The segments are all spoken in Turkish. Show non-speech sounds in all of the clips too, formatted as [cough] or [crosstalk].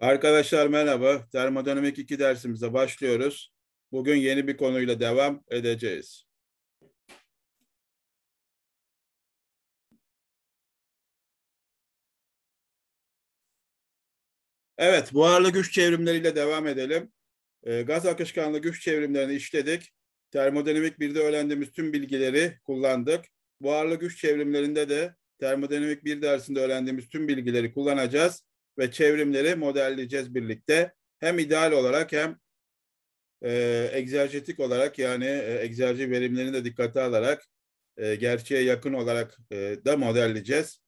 Arkadaşlar merhaba. Termodinamik 2 dersimize başlıyoruz. Bugün yeni bir konuyla devam edeceğiz. Evet, buharlı güç çevrimleriyle devam edelim. E, gaz akışkanlı güç çevrimlerini işledik. Termodinamik 1'de öğrendiğimiz tüm bilgileri kullandık. Buharlı güç çevrimlerinde de termodinamik 1 dersinde öğrendiğimiz tüm bilgileri kullanacağız ve çevrimleri modelleyeceğiz birlikte. Hem ideal olarak hem e, egzerjetik olarak yani e, egzerji verimlerini de dikkate alarak e, gerçeğe yakın olarak e, da modelleyeceğiz.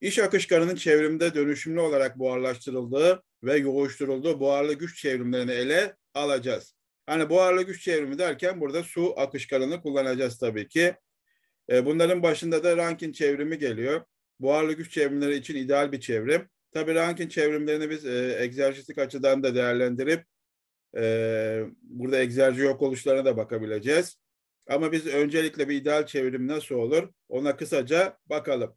İş akışkanının çevrimde dönüşümlü olarak buharlaştırıldığı ve yoğuşturulduğu buharlı güç çevrimlerini ele alacağız. Hani buharlı güç çevrimi derken burada su akışkanını kullanacağız tabii ki. E, bunların başında da Rankin çevrimi geliyor. Buharlı güç çevrimleri için ideal bir çevrim. Tabii Rankin çevrimlerini biz e, egzersizlik açıdan da değerlendirip e, burada egzersiz yok oluşlarına da bakabileceğiz. Ama biz öncelikle bir ideal çevrim nasıl olur ona kısaca bakalım.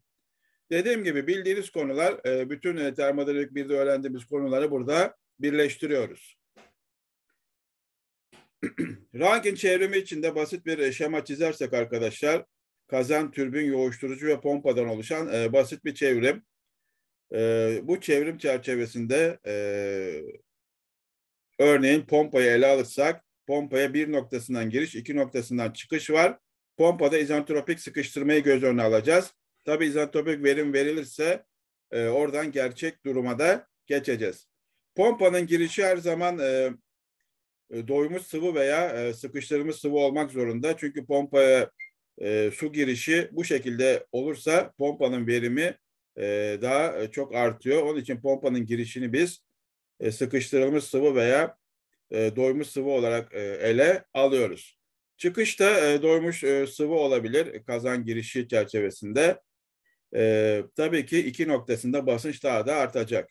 Dediğim gibi bildiğiniz konular, e, bütün e, termodinamik birde öğrendiğimiz konuları burada birleştiriyoruz. [clears throat] Rankin çevrimi içinde basit bir e, şema çizersek arkadaşlar, kazan, türbin, yoğuşturucu ve pompadan oluşan e, basit bir çevrim. E, bu çevrim çerçevesinde e, örneğin pompayı ele alırsak pompaya bir noktasından giriş, iki noktasından çıkış var. Pompada izantropik sıkıştırmayı göz önüne alacağız. Tabii izantropik verim verilirse e, oradan gerçek duruma da geçeceğiz. Pompanın girişi her zaman e, doymuş sıvı veya e, sıkıştırılmış sıvı olmak zorunda. Çünkü pompaya e, su girişi bu şekilde olursa pompanın verimi e, daha e, çok artıyor. Onun için pompanın girişini biz e, sıkıştırılmış sıvı veya doymuş sıvı olarak ele alıyoruz. Çıkışta e, doymuş sıvı olabilir kazan girişi çerçevesinde. tabii ki iki noktasında basınç daha da artacak.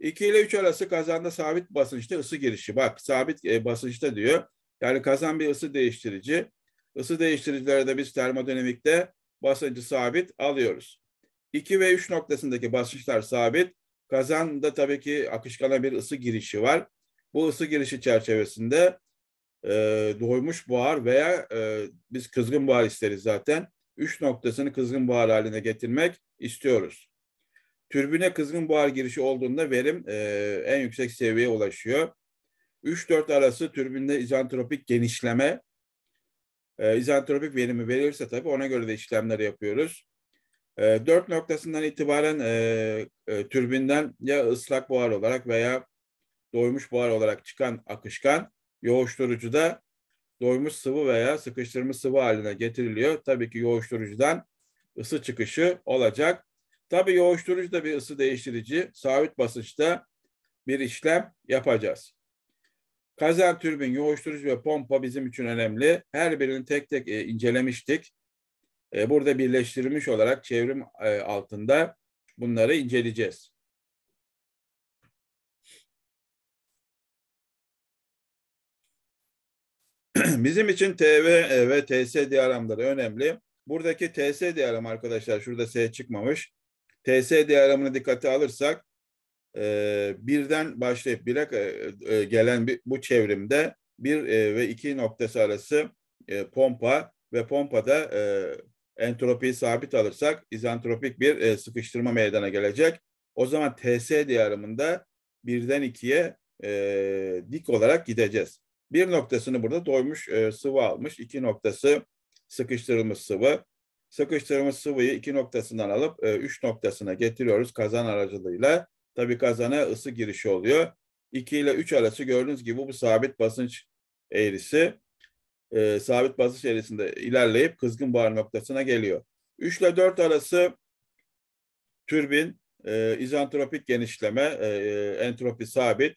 2 ile 3 arası kazanda sabit basınçta ısı girişi. Bak sabit basınçta diyor. Yani kazan bir ısı değiştirici. Isı değiştiricilerde biz termodinamikte basıncı sabit alıyoruz. 2 ve 3 noktasındaki basınçlar sabit. Kazanda tabii ki akışkana bir ısı girişi var. Bu ısı girişi çerçevesinde e, doymuş buhar veya e, biz kızgın buhar isteriz zaten. 3 noktasını kızgın buhar haline getirmek istiyoruz. Türbüne kızgın buhar girişi olduğunda verim e, en yüksek seviyeye ulaşıyor. 3-4 arası türbünde izantropik genişleme, e, izantropik verimi verirse tabii ona göre de işlemler yapıyoruz. E, dört noktasından itibaren e, e, türbinden ya ıslak buhar olarak veya doymuş buhar olarak çıkan akışkan yoğuşturucuda doymuş sıvı veya sıkıştırmış sıvı haline getiriliyor. Tabii ki yoğuşturucudan ısı çıkışı olacak. Tabii yoğuşturucu da bir ısı değiştirici. Sabit basınçta bir işlem yapacağız. Kazan türbin, yoğuşturucu ve pompa bizim için önemli. Her birini tek tek e, incelemiştik. E, burada birleştirilmiş olarak çevrim e, altında bunları inceleyeceğiz. [clears throat] Bizim için TV e ve TS diyagramları önemli. Buradaki TS diyagramı arkadaşlar şurada S çıkmamış. TS diyagramını dikkate alırsak e, birden başlayıp bire e, gelen bir, bu çevrimde bir e, ve iki noktası arası e, pompa ve pompada e, entropiyi sabit alırsak izantropik bir e, sıkıştırma meydana gelecek. O zaman TS diyarımında birden ikiye e, dik olarak gideceğiz. Bir noktasını burada doymuş e, sıvı almış. iki noktası sıkıştırılmış sıvı. Sıkıştırılmış sıvıyı iki noktasından alıp e, üç noktasına getiriyoruz kazan aracılığıyla. Tabii kazana ısı girişi oluyor. 2 ile 3 arası gördüğünüz gibi bu sabit basınç eğrisi e, sabit baz içerisinde ilerleyip kızgın buhar noktasına geliyor. 3 ile 4 arası türbin e, izantropik genişleme, e, e entropi sabit.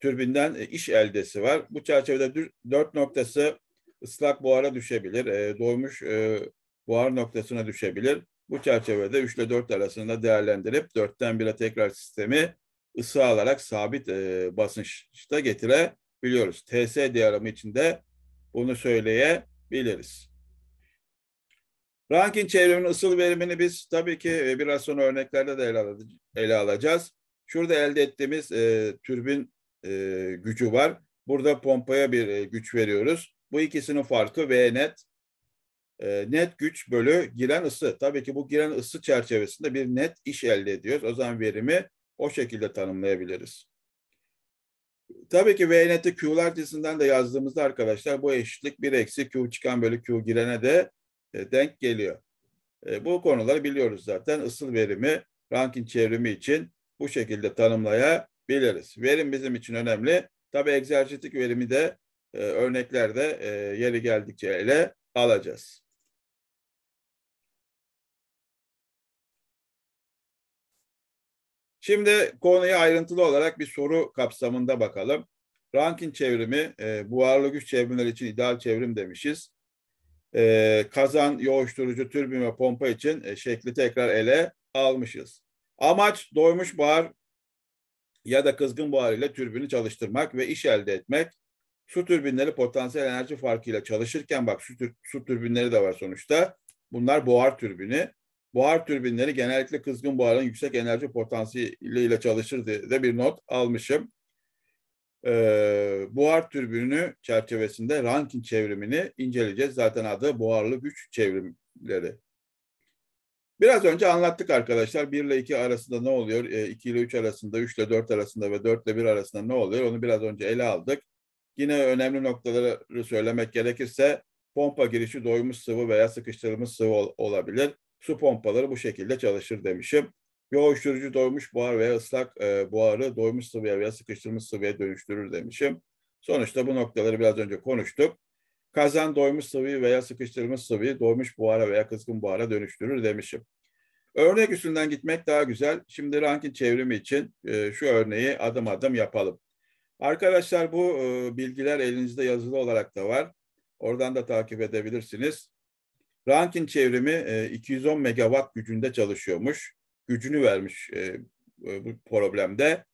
Türbinden e, iş eldesi var. Bu çerçevede 4 noktası ıslak buhara düşebilir. E, doymuş e, buhar noktasına düşebilir. Bu çerçevede 3 ile 4 arasında değerlendirip 4'ten 1'e tekrar sistemi ısı alarak sabit e, basınçta getirebiliyoruz. TS diyagramı içinde bunu söyleyebiliriz. Rankin çevremin ısıl verimini biz tabii ki e, biraz sonra örneklerde de ele, al ele alacağız. Şurada elde ettiğimiz e, türbin e, gücü var. Burada pompaya bir e, güç veriyoruz. Bu ikisinin farkı V net. E, net güç bölü giren ısı. Tabii ki bu giren ısı çerçevesinde bir net iş elde ediyoruz. O zaman verimi o şekilde tanımlayabiliriz. Tabii ki vneti Q'lar dizisinden de yazdığımızda arkadaşlar bu eşitlik bir eksi Q çıkan bölü Q girene de e, denk geliyor. E, bu konuları biliyoruz zaten. Isıl verimi Rankine çevrimi için bu şekilde tanımlayabiliriz. Verim bizim için önemli. Tabii egzersizlik verimi de e, örneklerde e, yeri geldikçe ele alacağız. Şimdi konuya ayrıntılı olarak bir soru kapsamında bakalım. Rankin çevrimi, e, buharlı güç çevrimleri için ideal çevrim demişiz. E, kazan, yoğuşturucu, türbin ve pompa için e, şekli tekrar ele almışız. Amaç doymuş buhar ya da kızgın buhar ile türbini çalıştırmak ve iş elde etmek. Su türbinleri potansiyel enerji farkıyla çalışırken bak su, tür, su türbinleri de var sonuçta. Bunlar buhar türbini. Buhar türbinleri genellikle kızgın buharın yüksek enerji potansiyeliyle çalışır diye de bir not almışım. Ee, buhar türbünü çerçevesinde Rankine çevrimini inceleyeceğiz. Zaten adı buharlı güç çevrimleri. Biraz önce anlattık arkadaşlar. 1 ile 2 arasında ne oluyor? E, ee, 2 ile 3 arasında, 3 ile 4 arasında ve 4 ile 1 arasında ne oluyor? Onu biraz önce ele aldık. Yine önemli noktaları söylemek gerekirse pompa girişi doymuş sıvı veya sıkıştırılmış sıvı ol olabilir. Su pompaları bu şekilde çalışır demişim. Bir doymuş buhar veya ıslak e, buharı doymuş sıvıya veya sıkıştırmış sıvıya dönüştürür demişim. Sonuçta bu noktaları biraz önce konuştuk. Kazan doymuş sıvıyı veya sıkıştırmış sıvıyı doymuş buhara veya kızgın buhara dönüştürür demişim. Örnek üstünden gitmek daha güzel. Şimdi rankin çevrimi için e, şu örneği adım adım yapalım. Arkadaşlar bu e, bilgiler elinizde yazılı olarak da var. Oradan da takip edebilirsiniz. Rankin çevrimi 210 e, megawatt gücünde çalışıyormuş. Gücünü vermiş e, e, bu problemde.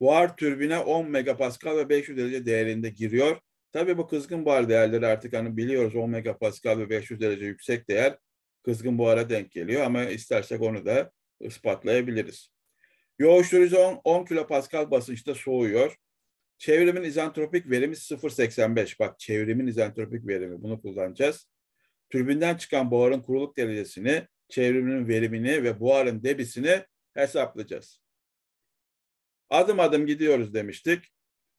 Buhar türbine 10 megapascal ve 500 derece değerinde giriyor. Tabii bu kızgın buhar değerleri artık hani biliyoruz 10 megapascal ve 500 derece yüksek değer kızgın buhara denk geliyor ama istersek onu da ispatlayabiliriz. Yoğuşturucu 10, 10 kilopascal basınçta soğuyor. Çevrimin izantropik verimi 0.85. Bak çevrimin izantropik verimi bunu kullanacağız. Türbünden çıkan buharın kuruluk derecesini, çevriminin verimini ve buharın debisini hesaplayacağız. Adım adım gidiyoruz demiştik.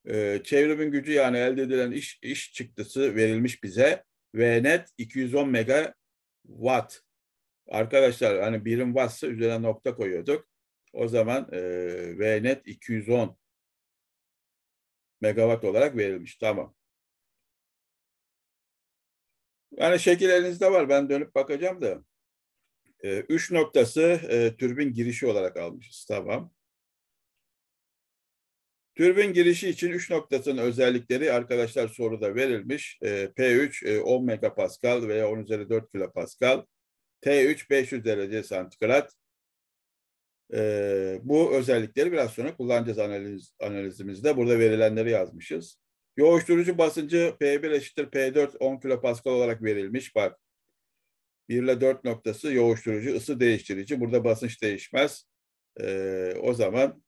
Ee, çevrimin gücü yani elde edilen iş, iş çıktısı verilmiş bize ve net 210 megawatt. Arkadaşlar hani birim wattsa üzerine nokta koyuyorduk. O zaman e, VNet 210 megawatt olarak verilmiş. Tamam. Yani şekil elinizde var. Ben dönüp bakacağım da. E, üç noktası e, türbin girişi olarak almışız. Tamam. Türbin girişi için üç noktasının özellikleri arkadaşlar soruda verilmiş. Ee, e, P3 e, 10 megapascal veya 10 üzeri 4 kilopascal. T3 500 derece santigrat. E, bu özellikleri biraz sonra kullanacağız analiz, analizimizde. Burada verilenleri yazmışız. Yoğuşturucu basıncı P1 eşittir P4 10 kilopascal olarak verilmiş. Bak 1 ile 4 noktası yoğuşturucu, ısı değiştirici. Burada basınç değişmez. Ee, o zaman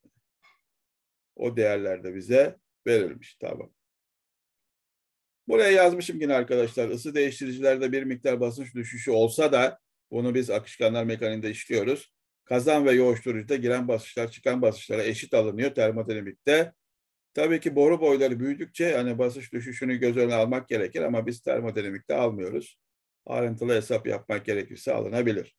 o değerler de bize verilmiş. Tamam. Buraya yazmışım yine arkadaşlar. Isı değiştiricilerde bir miktar basınç düşüşü olsa da bunu biz akışkanlar mekaniğinde işliyoruz. Kazan ve yoğuşturucuda giren basınçlar çıkan basınçlara eşit alınıyor termodinamikte. Tabii ki boru boyları büyüdükçe hani basış düşüşünü göz önüne almak gerekir ama biz termodinamikte almıyoruz. Ayrıntılı hesap yapmak gerekirse alınabilir.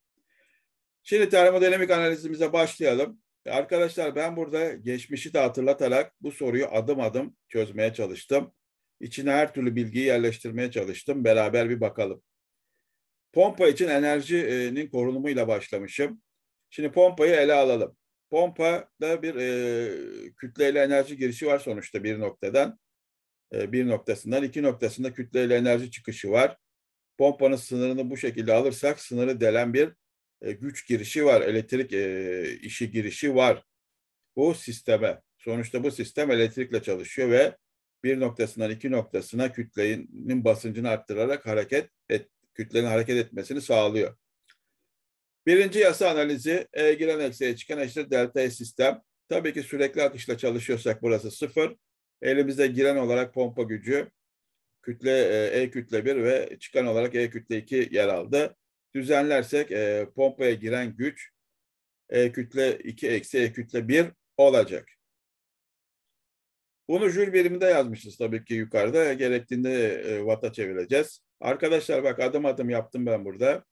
Şimdi termodinamik analizimize başlayalım. Arkadaşlar ben burada geçmişi de hatırlatarak bu soruyu adım adım çözmeye çalıştım. İçine her türlü bilgiyi yerleştirmeye çalıştım. Beraber bir bakalım. Pompa için enerjinin korunumuyla başlamışım. Şimdi pompayı ele alalım pompada bir e, kütleyle enerji girişi var sonuçta bir noktadan. E, bir noktasından iki noktasında kütleyle enerji çıkışı var. Pompanın sınırını bu şekilde alırsak sınırı delen bir e, güç girişi var. Elektrik e, işi girişi var. Bu sisteme. Sonuçta bu sistem elektrikle çalışıyor ve bir noktasından iki noktasına kütlenin basıncını arttırarak hareket et, kütlenin hareket etmesini sağlıyor. Birinci yasa analizi e, giren eksiğe çıkan eşittir delta sistem. Tabii ki sürekli akışla çalışıyorsak burası sıfır. Elimizde giren olarak pompa gücü kütle e, E kütle 1 ve çıkan olarak E kütle 2 yer aldı. Düzenlersek e, pompaya giren güç E kütle 2 eksi E kütle 1 olacak. Bunu jül biriminde yazmışız tabii ki yukarıda. Gerektiğinde e, vata çevireceğiz. Arkadaşlar bak adım adım yaptım ben burada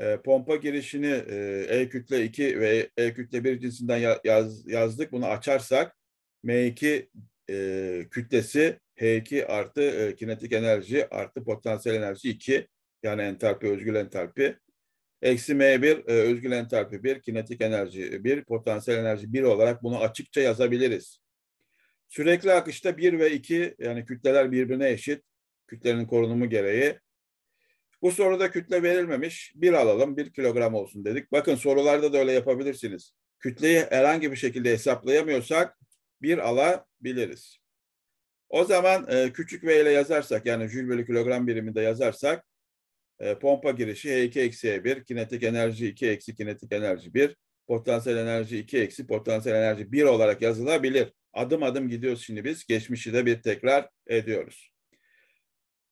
e, pompa girişini e, E kütle 2 ve E kütle 1 cinsinden yaz, yazdık. Bunu açarsak M2 e, kütlesi H2 artı e, kinetik enerji artı potansiyel enerji 2 yani entalpi özgül entalpi. Eksi M1 e, özgül entalpi 1, kinetik enerji 1, potansiyel enerji 1 olarak bunu açıkça yazabiliriz. Sürekli akışta 1 ve 2 yani kütleler birbirine eşit. Kütlenin korunumu gereği bu soruda kütle verilmemiş. Bir alalım, bir kilogram olsun dedik. Bakın sorularda da öyle yapabilirsiniz. Kütleyi herhangi bir şekilde hesaplayamıyorsak bir alabiliriz. O zaman e, küçük V ile yazarsak yani jül bölü kilogram biriminde yazarsak e, pompa girişi H2 eksi E1, kinetik enerji 2 eksi kinetik enerji 1, potansiyel enerji 2 eksi potansiyel enerji 1 olarak yazılabilir. Adım adım gidiyoruz şimdi biz. Geçmişi de bir tekrar ediyoruz.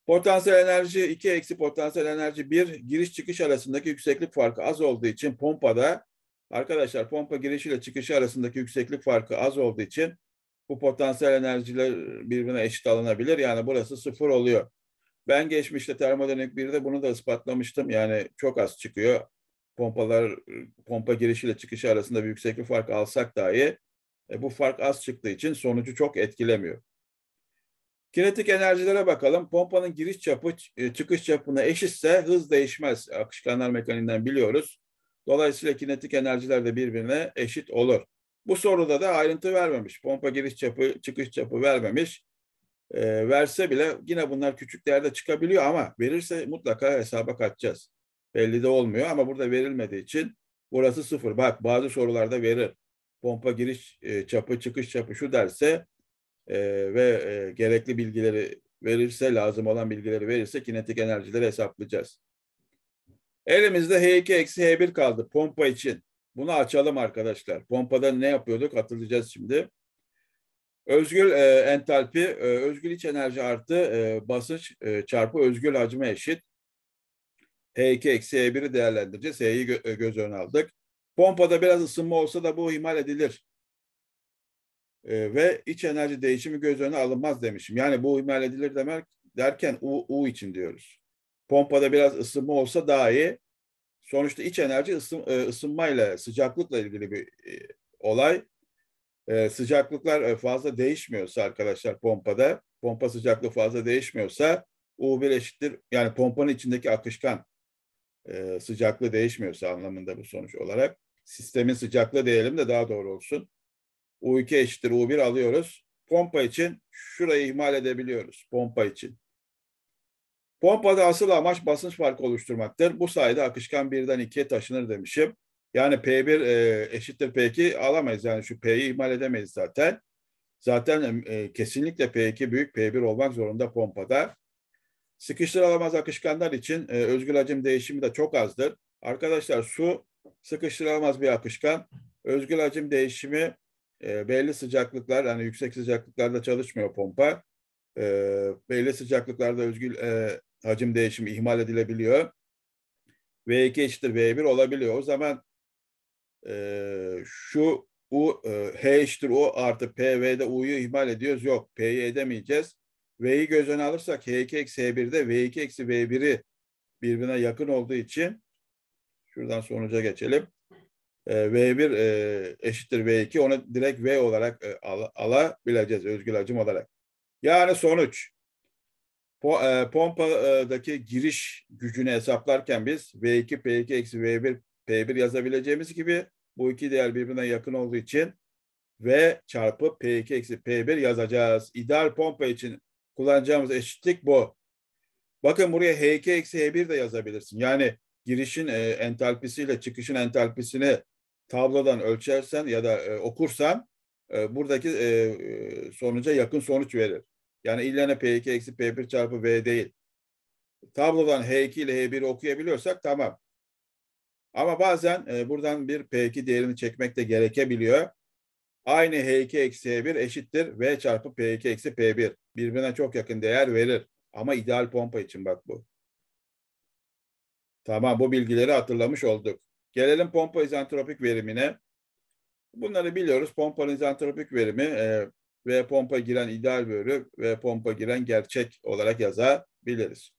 Potansiyel enerji 2 eksi potansiyel enerji 1 giriş çıkış arasındaki yükseklik farkı az olduğu için pompada arkadaşlar pompa girişi ile çıkışı arasındaki yükseklik farkı az olduğu için bu potansiyel enerjiler birbirine eşit alınabilir. Yani burası sıfır oluyor. Ben geçmişte termodinamik 1'de bunu da ispatlamıştım. Yani çok az çıkıyor. Pompalar pompa girişi ile çıkışı arasında bir yükseklik farkı alsak dahi e, bu fark az çıktığı için sonucu çok etkilemiyor. Kinetik enerjilere bakalım. Pompanın giriş çapı e, çıkış çapına eşitse hız değişmez. Akışkanlar mekaniğinden biliyoruz. Dolayısıyla kinetik enerjiler de birbirine eşit olur. Bu soruda da ayrıntı vermemiş. Pompa giriş çapı, çıkış çapı vermemiş. E, verse bile yine bunlar küçük değerde çıkabiliyor ama verirse mutlaka hesaba katacağız. Belli de olmuyor ama burada verilmediği için burası sıfır. Bak bazı sorularda verir. Pompa giriş e, çapı, çıkış çapı şu derse e, ve e, gerekli bilgileri verirse, lazım olan bilgileri verirse kinetik enerjileri hesaplayacağız. Elimizde H2 eksi H1 kaldı pompa için. Bunu açalım arkadaşlar. Pompada ne yapıyorduk hatırlayacağız şimdi. Özgül e, entalpi, e, özgül iç enerji artı e, basınç e, çarpı özgül hacme eşit. H2 eksi H1'i değerlendireceğiz. H'yi gö göz önüne aldık. Pompada biraz ısınma olsa da bu ihmal edilir. Ee, ve iç enerji değişimi göz önüne alınmaz demişim. Yani bu ihmal edilir demek derken U, U için diyoruz. Pompada biraz ısınma olsa daha iyi. Sonuçta iç enerji ısın, e, ısınmayla, sıcaklıkla ilgili bir e, olay. E, sıcaklıklar e, fazla değişmiyorsa arkadaşlar pompada, pompa sıcaklığı fazla değişmiyorsa U1 eşittir. Yani pompanın içindeki akışkan sıcaklığı değişmiyorsa anlamında bu sonuç olarak. Sistemin sıcaklığı diyelim de daha doğru olsun. U2 eşittir U1 alıyoruz. Pompa için şurayı ihmal edebiliyoruz. Pompa için. Pompada asıl amaç basınç farkı oluşturmaktır. Bu sayede akışkan birden ikiye taşınır demişim. Yani P1 e, eşittir P2 alamayız. Yani şu P'yi ihmal edemeyiz zaten. Zaten e, kesinlikle P2 büyük P1 olmak zorunda pompada. Sıkıştırılamaz akışkanlar için e, özgül hacim değişimi de çok azdır. Arkadaşlar su sıkıştırılamaz bir akışkan. Özgül hacim değişimi e, belli sıcaklıklar yani yüksek sıcaklıklarda çalışmıyor pompa. E, belli sıcaklıklarda özgül e, hacim değişimi ihmal edilebiliyor. V2 eşittir V1 olabiliyor. O zaman e, şu U, e, H eşittir U artı P, V'de U'yu ihmal ediyoruz. Yok P'yi edemeyeceğiz. V'yi göz önüne alırsak H2 eksi H1'de V2 eksi V1'i birbirine yakın olduğu için şuradan sonuca geçelim. E, V1 e, eşittir V2 onu direkt V olarak e, al, alabileceğiz özgül hacim olarak. Yani sonuç e, pompadaki giriş gücünü hesaplarken biz V2 P2 eksi V1 P1 yazabileceğimiz gibi bu iki değer birbirine yakın olduğu için V çarpı P2 eksi P1 yazacağız. İdeal pompa için kullanacağımız eşitlik bu. Bakın buraya H2 eksi H1 de yazabilirsin. Yani girişin e, entalpisiyle çıkışın entalpisini tablodan ölçersen ya da e, okursan e, buradaki e, e sonuca yakın sonuç verir. Yani illene P2 eksi P1 çarpı V değil. Tablodan H2 ile H1'i okuyabiliyorsak tamam. Ama bazen e, buradan bir P2 değerini çekmek de gerekebiliyor. Aynı H2 eksi H1 eşittir V çarpı P2 eksi P1. Birbirine çok yakın değer verir. Ama ideal pompa için bak bu. Tamam bu bilgileri hatırlamış olduk. Gelelim pompa izantropik verimine. Bunları biliyoruz. Pompanın izantropik verimi e, ve pompa giren ideal bölü ve pompa giren gerçek olarak yazabiliriz.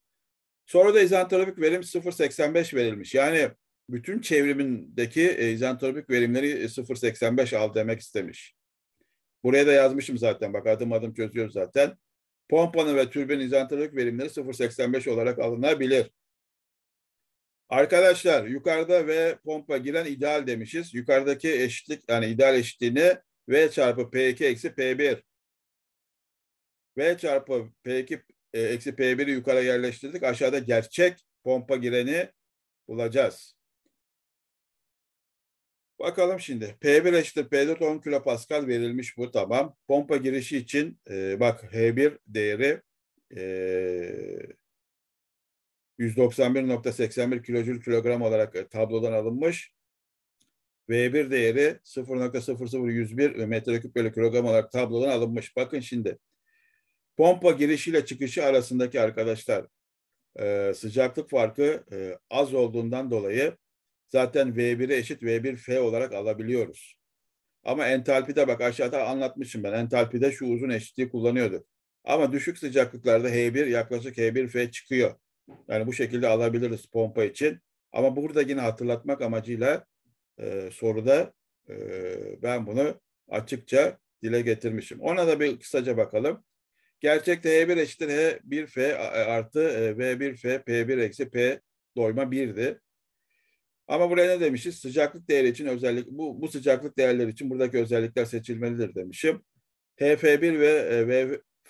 Sonra da izantropik verim 0.85 verilmiş. Yani bütün çevrimindeki e, izantropik verimleri 0.85 al demek istemiş. Buraya da yazmışım zaten. Bak adım adım çözüyoruz zaten. Pompanın ve türbin izantropik verimleri 0.85 olarak alınabilir. Arkadaşlar yukarıda V pompa giren ideal demişiz. Yukarıdaki eşitlik yani ideal eşitliğini V çarpı P2 eksi P1 V çarpı P2 e, eksi P1'i yukarı yerleştirdik. Aşağıda gerçek pompa gireni bulacağız. Bakalım şimdi. P1 eşittir P4 10 kilopascal verilmiş bu tamam. Pompa girişi için e, bak H1 değeri e, 191.81 kilojül kilogram olarak e, tablodan alınmış. V1 değeri 0.00101 metreküp bölü kilogram olarak tablodan alınmış. Bakın şimdi pompa girişiyle çıkışı arasındaki arkadaşlar e, sıcaklık farkı e, az olduğundan dolayı zaten V1'e eşit V1F olarak alabiliyoruz. Ama entalpide bak aşağıda anlatmışım ben. Entalpide şu uzun eşitliği kullanıyordu. Ama düşük sıcaklıklarda H1 yaklaşık H1F çıkıyor. Yani bu şekilde alabiliriz pompa için. Ama burada yine hatırlatmak amacıyla e, soruda e, ben bunu açıkça dile getirmişim. Ona da bir kısaca bakalım. Gerçekte H1 e eşittir H1F artı e, V1F P1 eksi P doyma 1'di. Ama buraya ne demişiz? Sıcaklık değeri için özellik bu, bu sıcaklık değerleri için buradaki özellikler seçilmelidir demişim. HF1 ve e,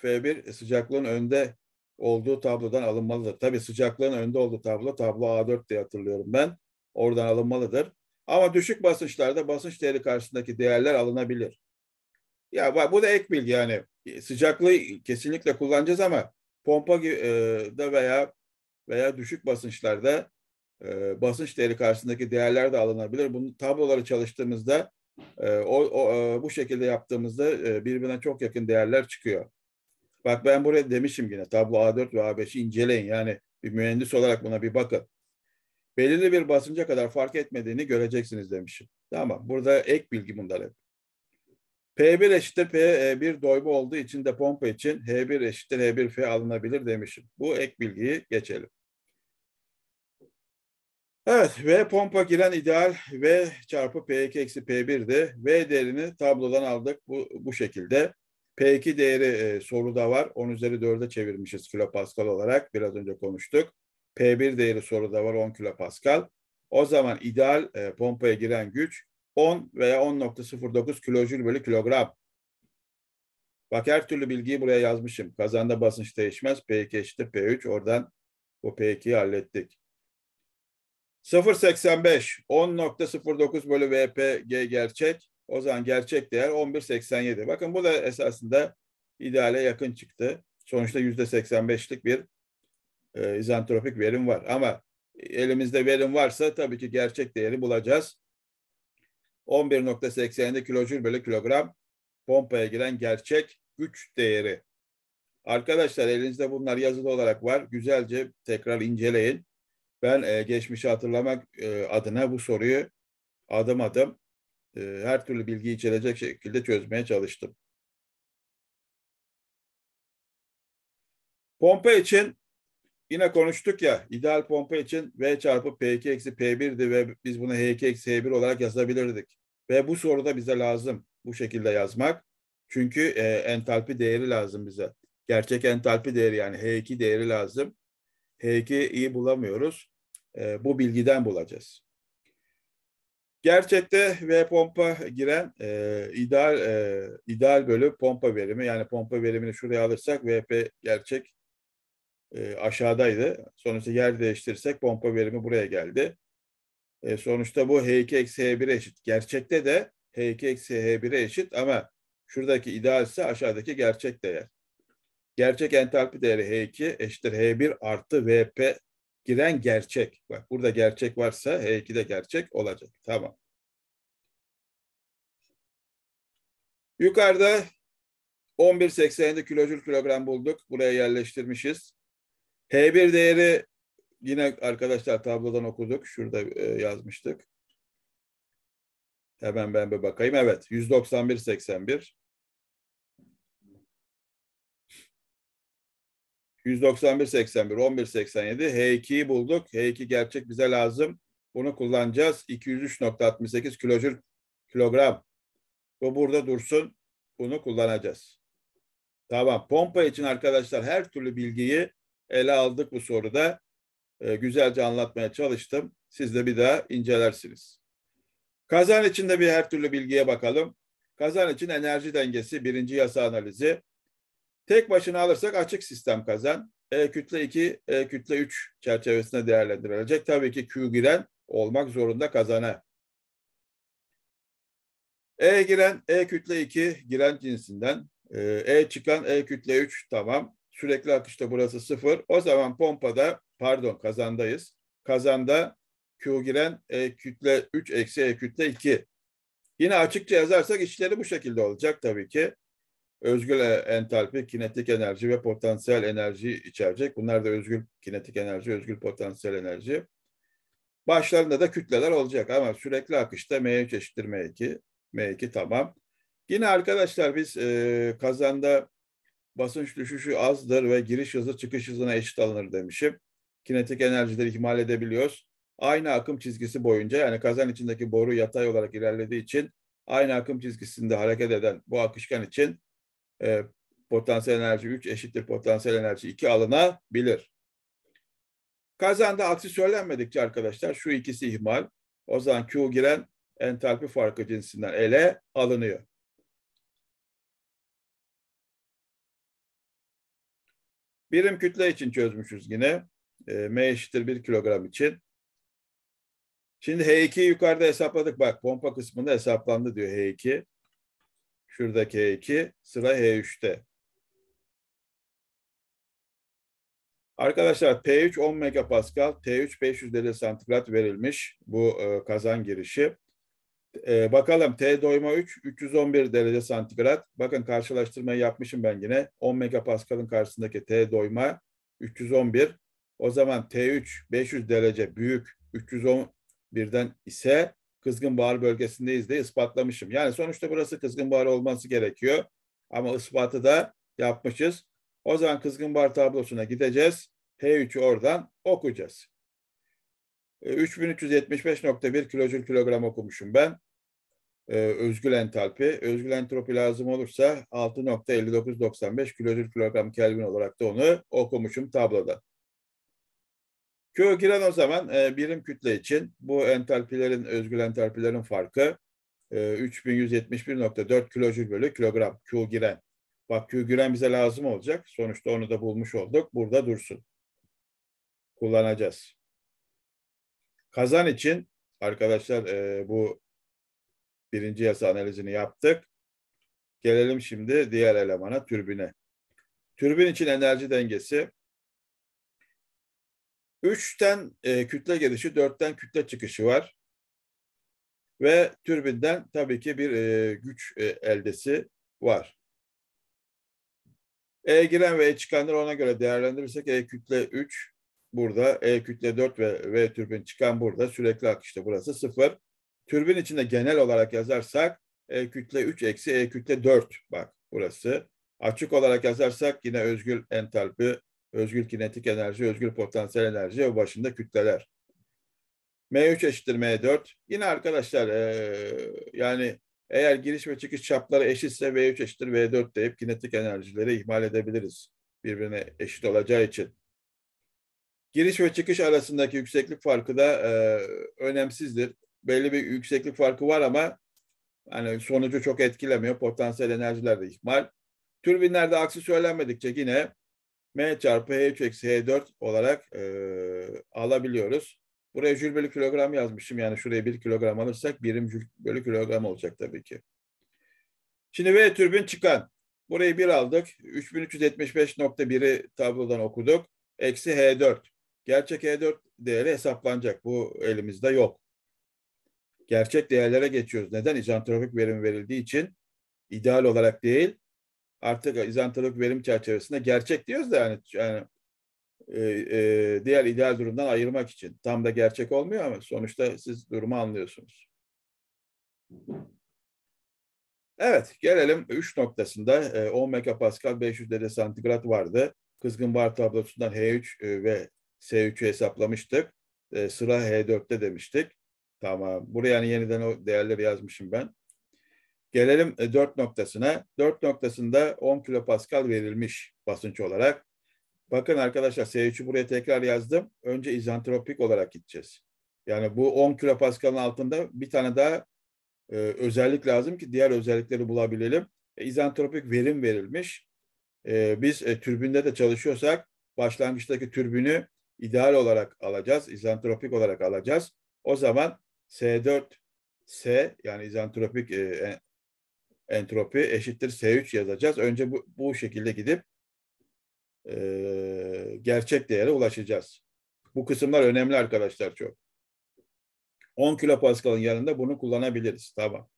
VF1 sıcaklığın önde olduğu tablodan alınmalıdır. Tabii sıcaklığın önünde olduğu tablo, tablo A4 diye hatırlıyorum ben. Oradan alınmalıdır. Ama düşük basınçlarda basınç değeri karşısındaki değerler alınabilir. Ya bu da ek bilgi yani. Sıcaklığı kesinlikle kullanacağız ama pompa e, da veya veya düşük basınçlarda e, basınç değeri karşısındaki değerler de alınabilir. Bunu tabloları çalıştığımızda e, o, o bu şekilde yaptığımızda birbirine çok yakın değerler çıkıyor. Bak ben buraya demişim yine tablo A4 ve A5'i inceleyin. Yani bir mühendis olarak buna bir bakın. Belirli bir basınca kadar fark etmediğini göreceksiniz demişim. Tamam burada ek bilgi bunlar hep. P1 eşittir P1 e doyma olduğu için de pompa için H1 eşittir H1F alınabilir demişim. Bu ek bilgiyi geçelim. Evet V pompa giren ideal V çarpı P2 eksi P1'di. V değerini tablodan aldık bu, bu şekilde. P2 değeri e, soruda var. 10 üzeri 4'e çevirmişiz kilopascal olarak. Biraz önce konuştuk. P1 değeri soruda var 10 kilopascal. O zaman ideal e, pompaya giren güç 10 veya 10.09 kilojül bölü kilogram. Bak her türlü bilgiyi buraya yazmışım. Kazanda basınç değişmez. P2 eşittir P3. Oradan bu P2'yi hallettik. 0.85 10.09 bölü VPG gerçek. O zaman gerçek değer 11.87. Bakın bu da esasında ideale yakın çıktı. Sonuçta yüzde %85'lik bir e, izantropik verim var. Ama elimizde verim varsa tabii ki gerçek değeri bulacağız. 11.87 kilojül bölü kilogram pompaya giren gerçek güç değeri. Arkadaşlar elinizde bunlar yazılı olarak var. Güzelce tekrar inceleyin. Ben e, geçmişi hatırlamak e, adına bu soruyu adım adım ee, her türlü bilgi içerecek şekilde çözmeye çalıştım. Pompa için yine konuştuk ya ideal pompa için V çarpı P2 eksi P1'di ve biz bunu H2 eksi H1 olarak yazabilirdik. Ve bu soruda bize lazım bu şekilde yazmak. Çünkü e, entalpi değeri lazım bize. Gerçek entalpi değeri yani H2 değeri lazım. H2'yi bulamıyoruz. E, bu bilgiden bulacağız. Gerçekte V pompa giren e, ideal e, ideal bölü pompa verimi yani pompa verimini şuraya alırsak VP gerçek e, aşağıdaydı. Sonuçta yer değiştirirsek pompa verimi buraya geldi. E, sonuçta bu H2 H1'e eşit. Gerçekte de H2 H1'e eşit ama şuradaki ideal ise aşağıdaki gerçek değer. Gerçek entalpi değeri H2 eşittir H1 artı VP giren gerçek. Bak burada gerçek varsa H2 de gerçek olacak. Tamam. Yukarıda 11.80'de kilojül kilogram bulduk. Buraya yerleştirmişiz. H1 değeri yine arkadaşlar tablodan okuduk. Şurada e, yazmıştık. Hemen ben bir bakayım. Evet 191.81. 191.81, 11.87. h 2 bulduk. H2 gerçek bize lazım. Bunu kullanacağız. 203.68 kilojül kilogram. Bu burada dursun. Bunu kullanacağız. Tamam. Pompa için arkadaşlar her türlü bilgiyi ele aldık bu soruda. E, güzelce anlatmaya çalıştım. Siz de bir daha incelersiniz. Kazan için de bir her türlü bilgiye bakalım. Kazan için enerji dengesi, birinci yasa analizi, Tek başına alırsak açık sistem kazan. E kütle 2, E kütle 3 çerçevesinde değerlendirilecek. Tabii ki Q giren olmak zorunda kazana. E giren E kütle 2 giren cinsinden. E, e çıkan E kütle 3 tamam. Sürekli akışta burası sıfır. O zaman pompada pardon kazandayız. Kazanda Q giren E kütle 3 eksi E kütle 2. Yine açıkça yazarsak işleri bu şekilde olacak tabii ki özgül entalpi, kinetik enerji ve potansiyel enerji içerecek. Bunlar da özgül kinetik enerji, özgül potansiyel enerji. Başlarında da kütleler olacak ama sürekli akışta M3 eşittir M2. M2 tamam. Yine arkadaşlar biz e, kazanda basınç düşüşü azdır ve giriş hızı çıkış hızına eşit alınır demişim. Kinetik enerjileri ihmal edebiliyoruz. Aynı akım çizgisi boyunca yani kazan içindeki boru yatay olarak ilerlediği için aynı akım çizgisinde hareket eden bu akışkan için e, potansiyel enerji 3 eşittir potansiyel enerji 2 alınabilir. Kazanda aksi söylenmedikçe arkadaşlar şu ikisi ihmal. O zaman Q giren entalpi farkı cinsinden ele alınıyor. Birim kütle için çözmüşüz yine. E, M eşittir 1 kilogram için. Şimdi H2'yi yukarıda hesapladık. Bak pompa kısmında hesaplandı diyor H2. Şuradaki H2 sıra H3'te. Arkadaşlar P3 10 megapascal, T3 500 derece santigrat verilmiş bu e, kazan girişi. E, bakalım T doyma 3 311 derece santigrat. Bakın karşılaştırmayı yapmışım ben yine. 10 megapascal'ın karşısındaki T doyma 311. O zaman T3 500 derece büyük 311'den ise kızgın buhar bölgesindeyiz de ispatlamışım. Yani sonuçta burası kızgın buhar olması gerekiyor. Ama ispatı da yapmışız. O zaman kızgın buhar tablosuna gideceğiz. P3'ü oradan okuyacağız. 3375.1 e, kilojül kilogram okumuşum ben. E, özgül entalpi. Özgül entropi lazım olursa 6.5995 kilojül kilogram kelvin olarak da onu okumuşum tabloda giren o zaman e, birim kütle için bu entalpilerin, özgül entalpilerin farkı e, 3171.4 kilojül bölü kilogram giren. Bak giren bize lazım olacak. Sonuçta onu da bulmuş olduk. Burada dursun. Kullanacağız. Kazan için arkadaşlar e, bu birinci yasa analizini yaptık. Gelelim şimdi diğer elemana türbine. Türbin için enerji dengesi 3'ten e, kütle gelişi, 4'ten kütle çıkışı var. Ve türbinden tabii ki bir e, güç e, eldesi var. E giren ve E çıkanları ona göre değerlendirirsek E kütle 3 burada, E kütle 4 ve V türbin çıkan burada. Sürekli akışta burası 0. Türbin içinde genel olarak yazarsak E kütle 3 eksi E kütle 4 bak burası. Açık olarak yazarsak yine özgül entalpi özgür kinetik enerji, özgür potansiyel enerji ve başında kütleler. M3 eşittir M4. Yine arkadaşlar e, yani eğer giriş ve çıkış çapları eşitse V3 eşittir V4 deyip kinetik enerjileri ihmal edebiliriz. Birbirine eşit olacağı için. Giriş ve çıkış arasındaki yükseklik farkı da e, önemsizdir. Belli bir yükseklik farkı var ama yani sonucu çok etkilemiyor. Potansiyel enerjiler de ihmal. Türbinlerde aksi söylenmedikçe yine m çarpı h3 eksi h4 olarak e, alabiliyoruz. Buraya jül bölü kilogram yazmışım. Yani şuraya bir kilogram alırsak birim jül bölü kilogram olacak tabii ki. Şimdi V türbin çıkan. Burayı bir aldık. 3375.1'i tablodan okuduk. Eksi H4. Gerçek H4 değeri hesaplanacak. Bu elimizde yok. Gerçek değerlere geçiyoruz. Neden? İzantropik verim verildiği için ideal olarak değil, artık izantrolojik verim çerçevesinde gerçek diyoruz da yani, yani e, e, diğer ideal durumdan ayırmak için. Tam da gerçek olmuyor ama sonuçta siz durumu anlıyorsunuz. Evet, gelelim 3 noktasında 10 e, megapascal 500 derece santigrat vardı. Kızgın bar tablosundan H3 e, ve S3'ü hesaplamıştık. E, sıra H4'te demiştik. Tamam. Buraya yani yeniden o değerleri yazmışım ben. Gelelim e, dört noktasına. Dört noktasında 10 kilopascal verilmiş basınç olarak. Bakın arkadaşlar S3'ü buraya tekrar yazdım. Önce izantropik olarak gideceğiz. Yani bu 10 kilopascalın altında bir tane daha e, özellik lazım ki diğer özellikleri bulabilelim. E, izantropik verim verilmiş. E, biz e, türbünde de çalışıyorsak başlangıçtaki türbünü ideal olarak alacağız. İzantropik olarak alacağız. O zaman S4 S yani izantropik e, entropi eşittir S3 yazacağız. Önce bu, bu şekilde gidip e, gerçek değere ulaşacağız. Bu kısımlar önemli arkadaşlar çok. 10 kilopaskalın yanında bunu kullanabiliriz. Tamam.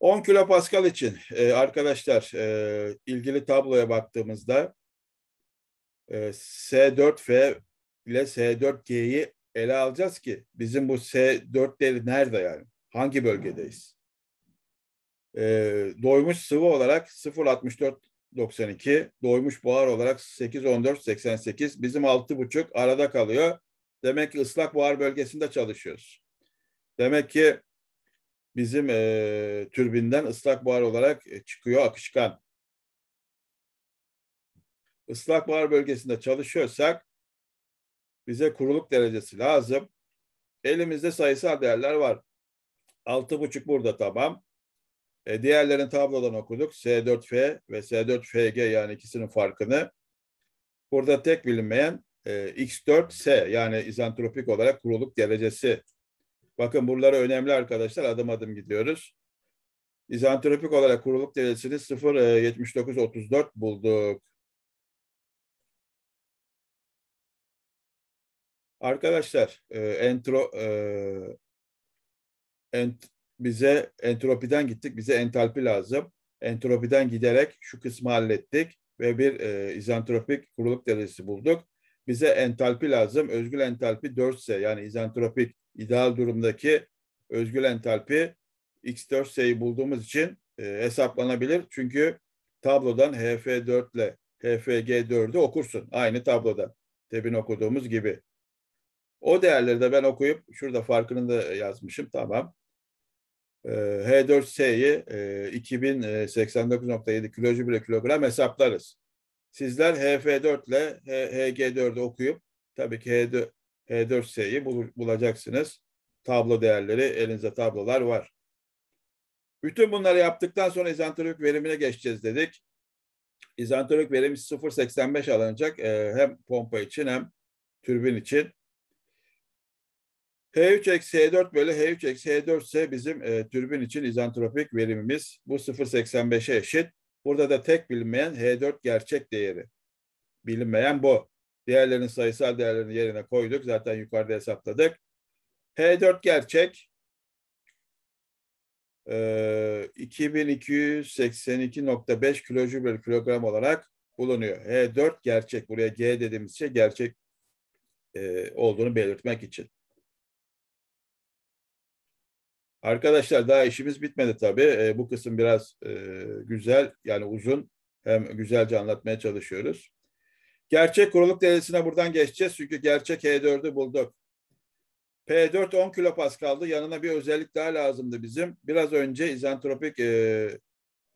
10 kilopaskal için e, arkadaşlar e, ilgili tabloya baktığımızda e, S4F ile S4G'yi ele alacağız ki bizim bu S4 değeri nerede yani? hangi bölgedeyiz? E, doymuş sıvı olarak 0.64.92, doymuş buhar olarak 8.14.88, bizim 6.5 arada kalıyor. Demek ki ıslak buhar bölgesinde çalışıyoruz. Demek ki bizim e, türbinden ıslak buhar olarak e, çıkıyor akışkan. Islak buhar bölgesinde çalışıyorsak bize kuruluk derecesi lazım. Elimizde sayısal değerler var. Altı buçuk burada tamam. E, diğerlerini tablodan okuduk. S4F ve S4FG yani ikisinin farkını. Burada tek bilinmeyen e, X4S yani izantropik olarak kuruluk derecesi. Bakın buraları önemli arkadaşlar. Adım adım gidiyoruz. İzantropik olarak kuruluk derecesini 0.7934 e, bulduk. Arkadaşlar e, entro, e, ent, bize entropiden gittik, bize entalpi lazım. Entropiden giderek şu kısmı hallettik ve bir e, izentropik kuruluk derecesi bulduk. Bize entalpi lazım. Özgül entalpi 4 ise yani izentropik ideal durumdaki özgül entalpi x 4 seyi bulduğumuz için e, hesaplanabilir. Çünkü tablodan HF4 ile HFG4'ü okursun aynı tabloda. Tebin okuduğumuz gibi. O değerleri de ben okuyup şurada farkını da yazmışım tamam. H4S'yi 2089.7 kilocu bile kilogram hesaplarız. Sizler HF4 ile HG4'ü okuyup tabii ki H4, H4S'yi bulacaksınız. Tablo değerleri, elinizde tablolar var. Bütün bunları yaptıktan sonra izantropik verimine geçeceğiz dedik. İzantropik verim 0.85 alınacak e, hem pompa için hem türbin için. H3 eksi H4 bölü H3 eksi H4 ise bizim e, türbin için izantropik verimimiz. Bu 0.85'e eşit. Burada da tek bilinmeyen H4 gerçek değeri. Bilinmeyen bu. Diğerlerin sayısal değerlerini yerine koyduk. Zaten yukarıda hesapladık. H4 gerçek. E, 2282.5 kilojül bölü kilogram olarak bulunuyor. H4 gerçek. Buraya G dediğimiz şey gerçek e, olduğunu belirtmek için. Arkadaşlar daha işimiz bitmedi tabii. E, bu kısım biraz e, güzel yani uzun hem güzelce anlatmaya çalışıyoruz. Gerçek kuruluk derecesine buradan geçeceğiz çünkü gerçek H4'ü bulduk. P4 10 kilopaskaldı. Yanına bir özellik daha lazımdı bizim. Biraz önce izentropik e,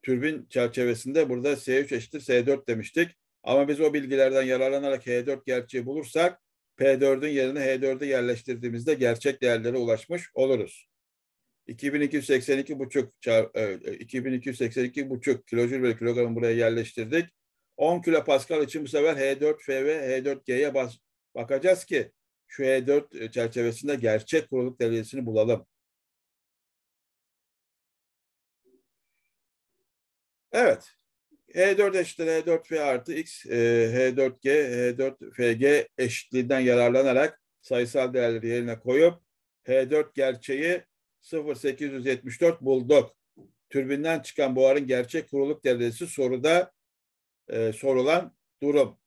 türbin çerçevesinde burada S3 eşittir S4 demiştik. Ama biz o bilgilerden yararlanarak H4 gerçeği bulursak P4'ün yerine H4'ü yerleştirdiğimizde gerçek değerlere ulaşmış oluruz. 2282 buçuk 2282 e, e, buçuk kilojül ve kilogramı buraya yerleştirdik. 10 kilo Pascal için bu sefer H4F ve H4G'ye bas, bakacağız ki şu H4 e, çerçevesinde gerçek kuruluk derecesini bulalım. Evet. H4 eşittir H4F artı X, H4G, H4FG eşitliğinden yararlanarak sayısal değerleri yerine koyup H4 gerçeği 0874 bulduk. Türbinden çıkan buharın gerçek kuruluk derecesi soruda e, sorulan durum.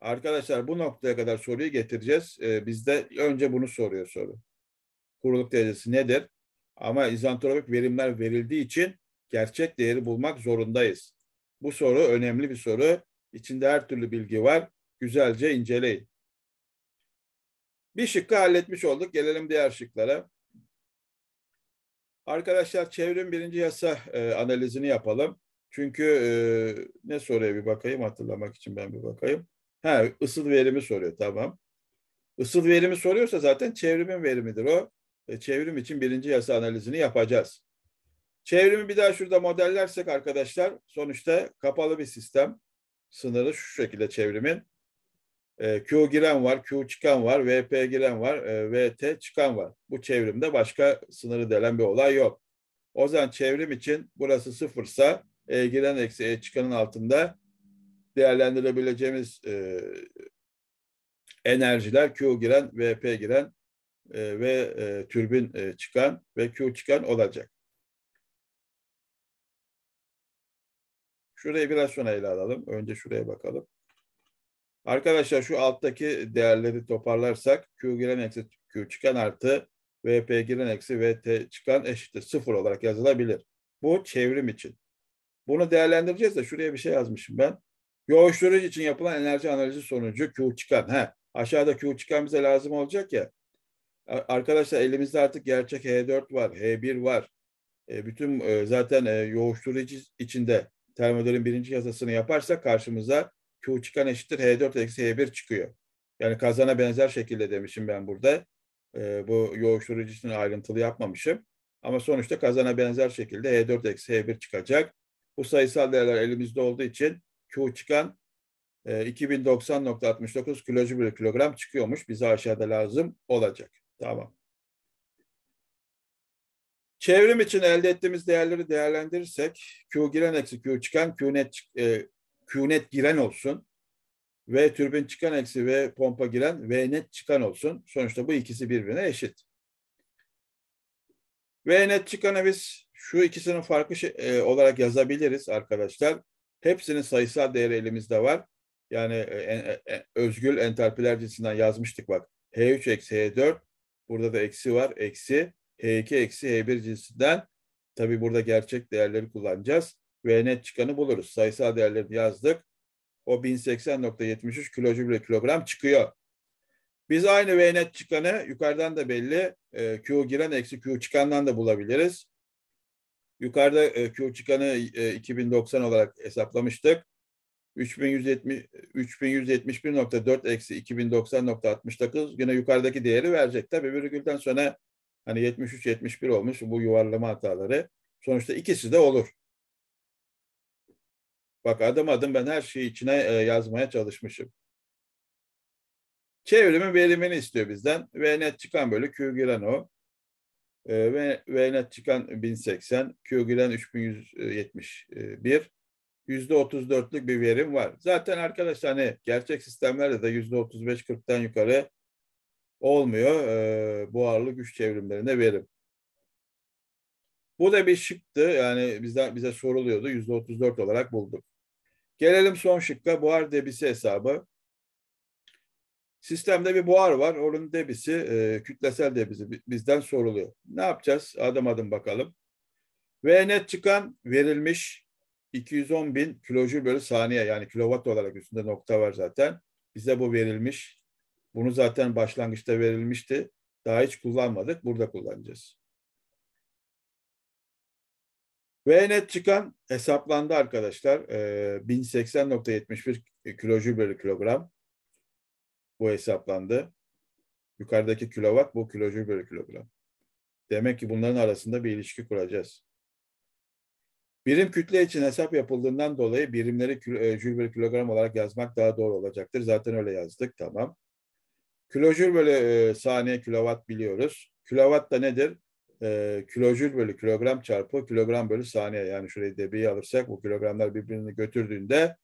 Arkadaşlar bu noktaya kadar soruyu getireceğiz. E, bizde önce bunu soruyor soru. Kuruluk derecesi nedir? Ama izantropik verimler verildiği için gerçek değeri bulmak zorundayız. Bu soru önemli bir soru. İçinde her türlü bilgi var. Güzelce inceleyin. Bir şıkkı halletmiş olduk. Gelelim diğer şıklara. Arkadaşlar çevrim birinci yasa e, analizini yapalım. Çünkü e, ne soruya bir bakayım hatırlamak için ben bir bakayım. Ha ısıl verimi soruyor tamam. Isıl verimi soruyorsa zaten çevrimin verimidir o. E, çevrim için birinci yasa analizini yapacağız. Çevrimi bir daha şurada modellersek arkadaşlar sonuçta kapalı bir sistem. Sınırı şu şekilde çevrimin. E, Q giren var, Q çıkan var, VP giren var, e, VT çıkan var. Bu çevrimde başka sınırı delen bir olay yok. O zaman çevrim için burası sıfırsa E giren eksi E çıkanın altında değerlendirebileceğimiz e, enerjiler Q giren, VP giren e, ve e, türbin e, çıkan ve Q çıkan olacak. Şurayı biraz sonra ele alalım. Önce şuraya bakalım. Arkadaşlar şu alttaki değerleri toparlarsak Q giren eksi Q çıkan artı VP giren eksi VT çıkan eşittir sıfır olarak yazılabilir. Bu çevrim için. Bunu değerlendireceğiz de şuraya bir şey yazmışım ben. Yoğuşturucu için yapılan enerji analizi sonucu Q çıkan. He, aşağıda Q çıkan bize lazım olacak ya. Arkadaşlar elimizde artık gerçek H4 var, H1 var. E, bütün e, zaten e, yoğuşturucu içinde termodörün birinci yasasını yaparsak karşımıza Q çıkan eşittir H4 eksi H1 çıkıyor. Yani kazana benzer şekilde demişim ben burada. E, bu yoğuşturucusunu ayrıntılı yapmamışım. Ama sonuçta kazana benzer şekilde H4 eksi H1 çıkacak. Bu sayısal değerler elimizde olduğu için Q çıkan e, 2090.69 kilocu bir kilogram çıkıyormuş. Bize aşağıda lazım olacak. Tamam. Çevrim için elde ettiğimiz değerleri değerlendirirsek Q giren eksi Q çıkan Q net e, Qnet giren olsun. ve türbin çıkan eksi ve pompa giren V net çıkan olsun. Sonuçta bu ikisi birbirine eşit. V net çıkanı biz şu ikisinin farkı şey, e, olarak yazabiliriz arkadaşlar. Hepsinin sayısal değeri elimizde var. Yani e, e, özgül entalpiler cinsinden yazmıştık bak. H3 eksi H4 burada da eksi var. Eksi H2 eksi H1 cinsinden tabi burada gerçek değerleri kullanacağız ve net çıkanı buluruz. Sayısal değerlerini yazdık. O 1080.73 kilojoule kilogram çıkıyor. Biz aynı V net çıkanı yukarıdan da belli. E, Q giren eksi Q çıkandan da bulabiliriz. Yukarıda e, Q çıkanı e, 2090 olarak hesaplamıştık. 3170 3171.4 eksi 2090.69 yine yukarıdaki değeri verecek. Tabii virgülden sonra hani 73-71 olmuş bu yuvarlama hataları. Sonuçta ikisi de olur. Bak adım adım ben her şeyi içine e, yazmaya çalışmışım. Çevrimin verimini istiyor bizden. Ve net çıkan böyle Q giren o. E, ve, ve net çıkan 1080, Q giren 3171. %34'lük bir verim var. Zaten arkadaşlar hani gerçek sistemlerde de %35-40'tan yukarı olmuyor e, buharlı güç çevrimlerinde verim. Bu da bir şıktı. Yani bizden bize soruluyordu. %34 olarak bulduk. Gelelim son şıkka buhar debisi hesabı. Sistemde bir buhar var. Onun debisi, e, kütlesel debisi bizden soruluyor. Ne yapacağız? Adım adım bakalım. V net çıkan verilmiş 210 bin kilojül bölü saniye yani kilowatt olarak üstünde nokta var zaten. Bize bu verilmiş. Bunu zaten başlangıçta verilmişti. Daha hiç kullanmadık. Burada kullanacağız. Ve net çıkan hesaplandı arkadaşlar. E, 1080.71 kilojül bölü kilogram. Bu hesaplandı. Yukarıdaki kilowatt bu kilojül bölü kilogram. Demek ki bunların arasında bir ilişki kuracağız. Birim kütle için hesap yapıldığından dolayı birimleri jül e, bölü kilogram olarak yazmak daha doğru olacaktır. Zaten öyle yazdık. Tamam. Kilojül bölü e, saniye kilowatt biliyoruz. Kilowatt da nedir? e, kilojül bölü kilogram çarpı kilogram bölü saniye. Yani şurayı debiyi alırsak bu kilogramlar birbirini götürdüğünde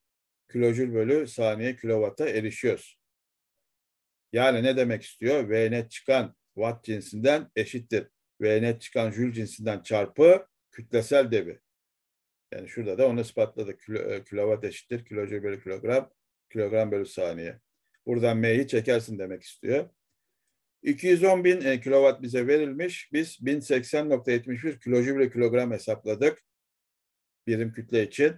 kilojül bölü saniye kilovata erişiyoruz. Yani ne demek istiyor? V net çıkan watt cinsinden eşittir. V net çıkan jül cinsinden çarpı kütlesel debi. Yani şurada da onu ispatladık. Kilo, kilovat eşittir. Kilojül bölü kilogram, kilogram bölü saniye. Buradan M'yi çekersin demek istiyor. 210 bin e, kilowatt bize verilmiş. Biz 1080.71 kilojoule kilogram hesapladık birim kütle için.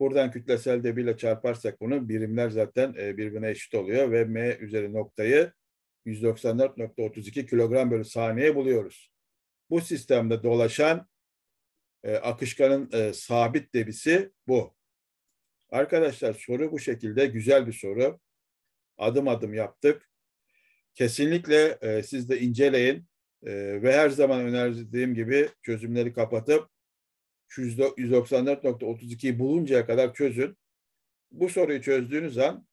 Buradan kütlesel debiyle çarparsak bunu birimler zaten e, birbirine eşit oluyor ve m üzeri noktayı 194.32 kilogram bölü saniye buluyoruz. Bu sistemde dolaşan e, akışkanın e, sabit debisi bu. Arkadaşlar soru bu şekilde güzel bir soru. Adım adım yaptık kesinlikle e, siz de inceleyin e, ve her zaman önerdiğim gibi çözümleri kapatıp 194.32'yi buluncaya kadar çözün. Bu soruyu çözdüğünüz an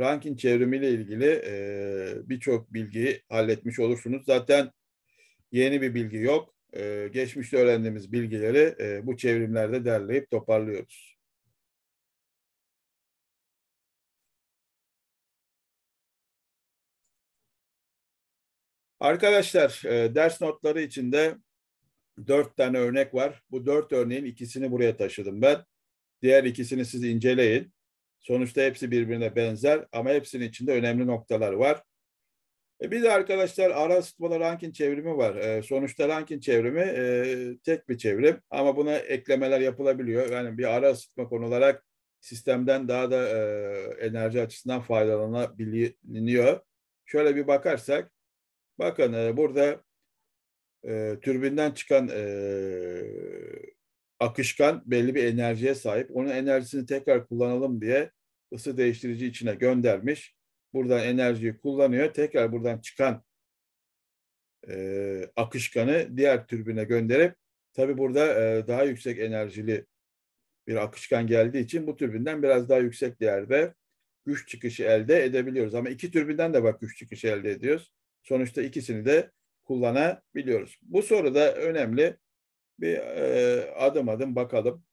ranking çevrimiyle ilgili e, birçok bilgiyi halletmiş olursunuz. Zaten yeni bir bilgi yok. E, geçmişte öğrendiğimiz bilgileri e, bu çevrimlerde derleyip toparlıyoruz. Arkadaşlar e, ders notları içinde dört tane örnek var. Bu dört örneğin ikisini buraya taşıdım ben. Diğer ikisini siz inceleyin. Sonuçta hepsi birbirine benzer ama hepsinin içinde önemli noktalar var. E bir de arkadaşlar ara sıtmalı Rankin çevrimi var. E, sonuçta Rankin çevrimi e, tek bir çevrim ama buna eklemeler yapılabiliyor. Yani bir ara ısıtma konu olarak sistemden daha da e, enerji açısından faydalanabiliyor. Şöyle bir bakarsak Bakın e, burada e, türbinden çıkan e, akışkan belli bir enerjiye sahip. Onun enerjisini tekrar kullanalım diye ısı değiştirici içine göndermiş. Buradan enerjiyi kullanıyor. Tekrar buradan çıkan e, akışkanı diğer türbine gönderip tabi burada e, daha yüksek enerjili bir akışkan geldiği için bu türbinden biraz daha yüksek değerde güç çıkışı elde edebiliyoruz. Ama iki türbinden de bak güç çıkışı elde ediyoruz. Sonuçta ikisini de kullanabiliyoruz. Bu soruda önemli. Bir e, adım adım bakalım.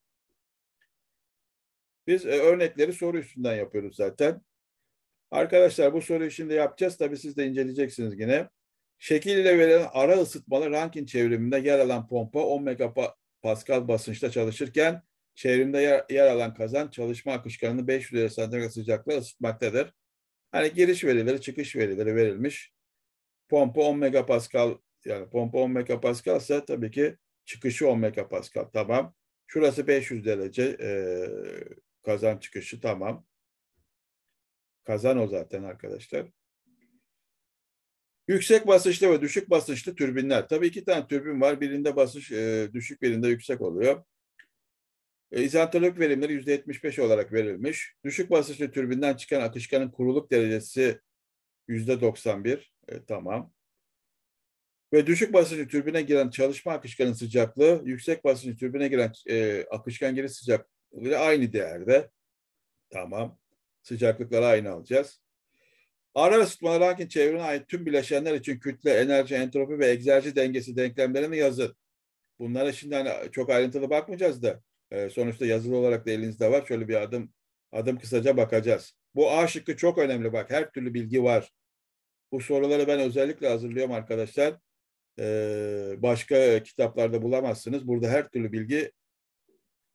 Biz e, örnekleri soru üstünden yapıyoruz zaten. Arkadaşlar bu soruyu şimdi yapacağız. Tabii siz de inceleyeceksiniz yine. Şekil ile verilen ara ısıtmalı Rankine çevriminde yer alan pompa 10 megapascal basınçta çalışırken çevrimde yer, yer alan kazan çalışma akışkanını 500 derece santigrat sıcaklığa ısıtmaktadır. Hani giriş verileri, çıkış verileri verilmiş pompa 10 megapascal yani pompa 10 megapascal ise tabii ki çıkışı 10 megapascal tamam. Şurası 500 derece e, kazan çıkışı tamam. Kazan o zaten arkadaşlar. Yüksek basınçlı ve düşük basınçlı türbinler. Tabii iki tane türbin var. Birinde basınç e, düşük, birinde yüksek oluyor. E, izantropik verimleri yüzde %75 olarak verilmiş. Düşük basınçlı türbinden çıkan akışkanın kuruluk derecesi yüzde %91. E, tamam. Ve düşük basınçlı türbine giren çalışma akışkanın sıcaklığı, yüksek basınçlı türbine giren e, akışkan giriş sıcaklığı aynı değerde. Tamam. Sıcaklıkları aynı alacağız. Ara ve ısıtmalar lakin çevrene ait tüm bileşenler için kütle, enerji, entropi ve egzerji dengesi denklemlerini yazın. Bunlara şimdi hani çok ayrıntılı bakmayacağız da e, sonuçta yazılı olarak da elinizde var. Şöyle bir adım adım kısaca bakacağız. Bu A şıkkı çok önemli bak her türlü bilgi var. Bu soruları ben özellikle hazırlıyorum arkadaşlar. Ee, başka kitaplarda bulamazsınız. Burada her türlü bilgi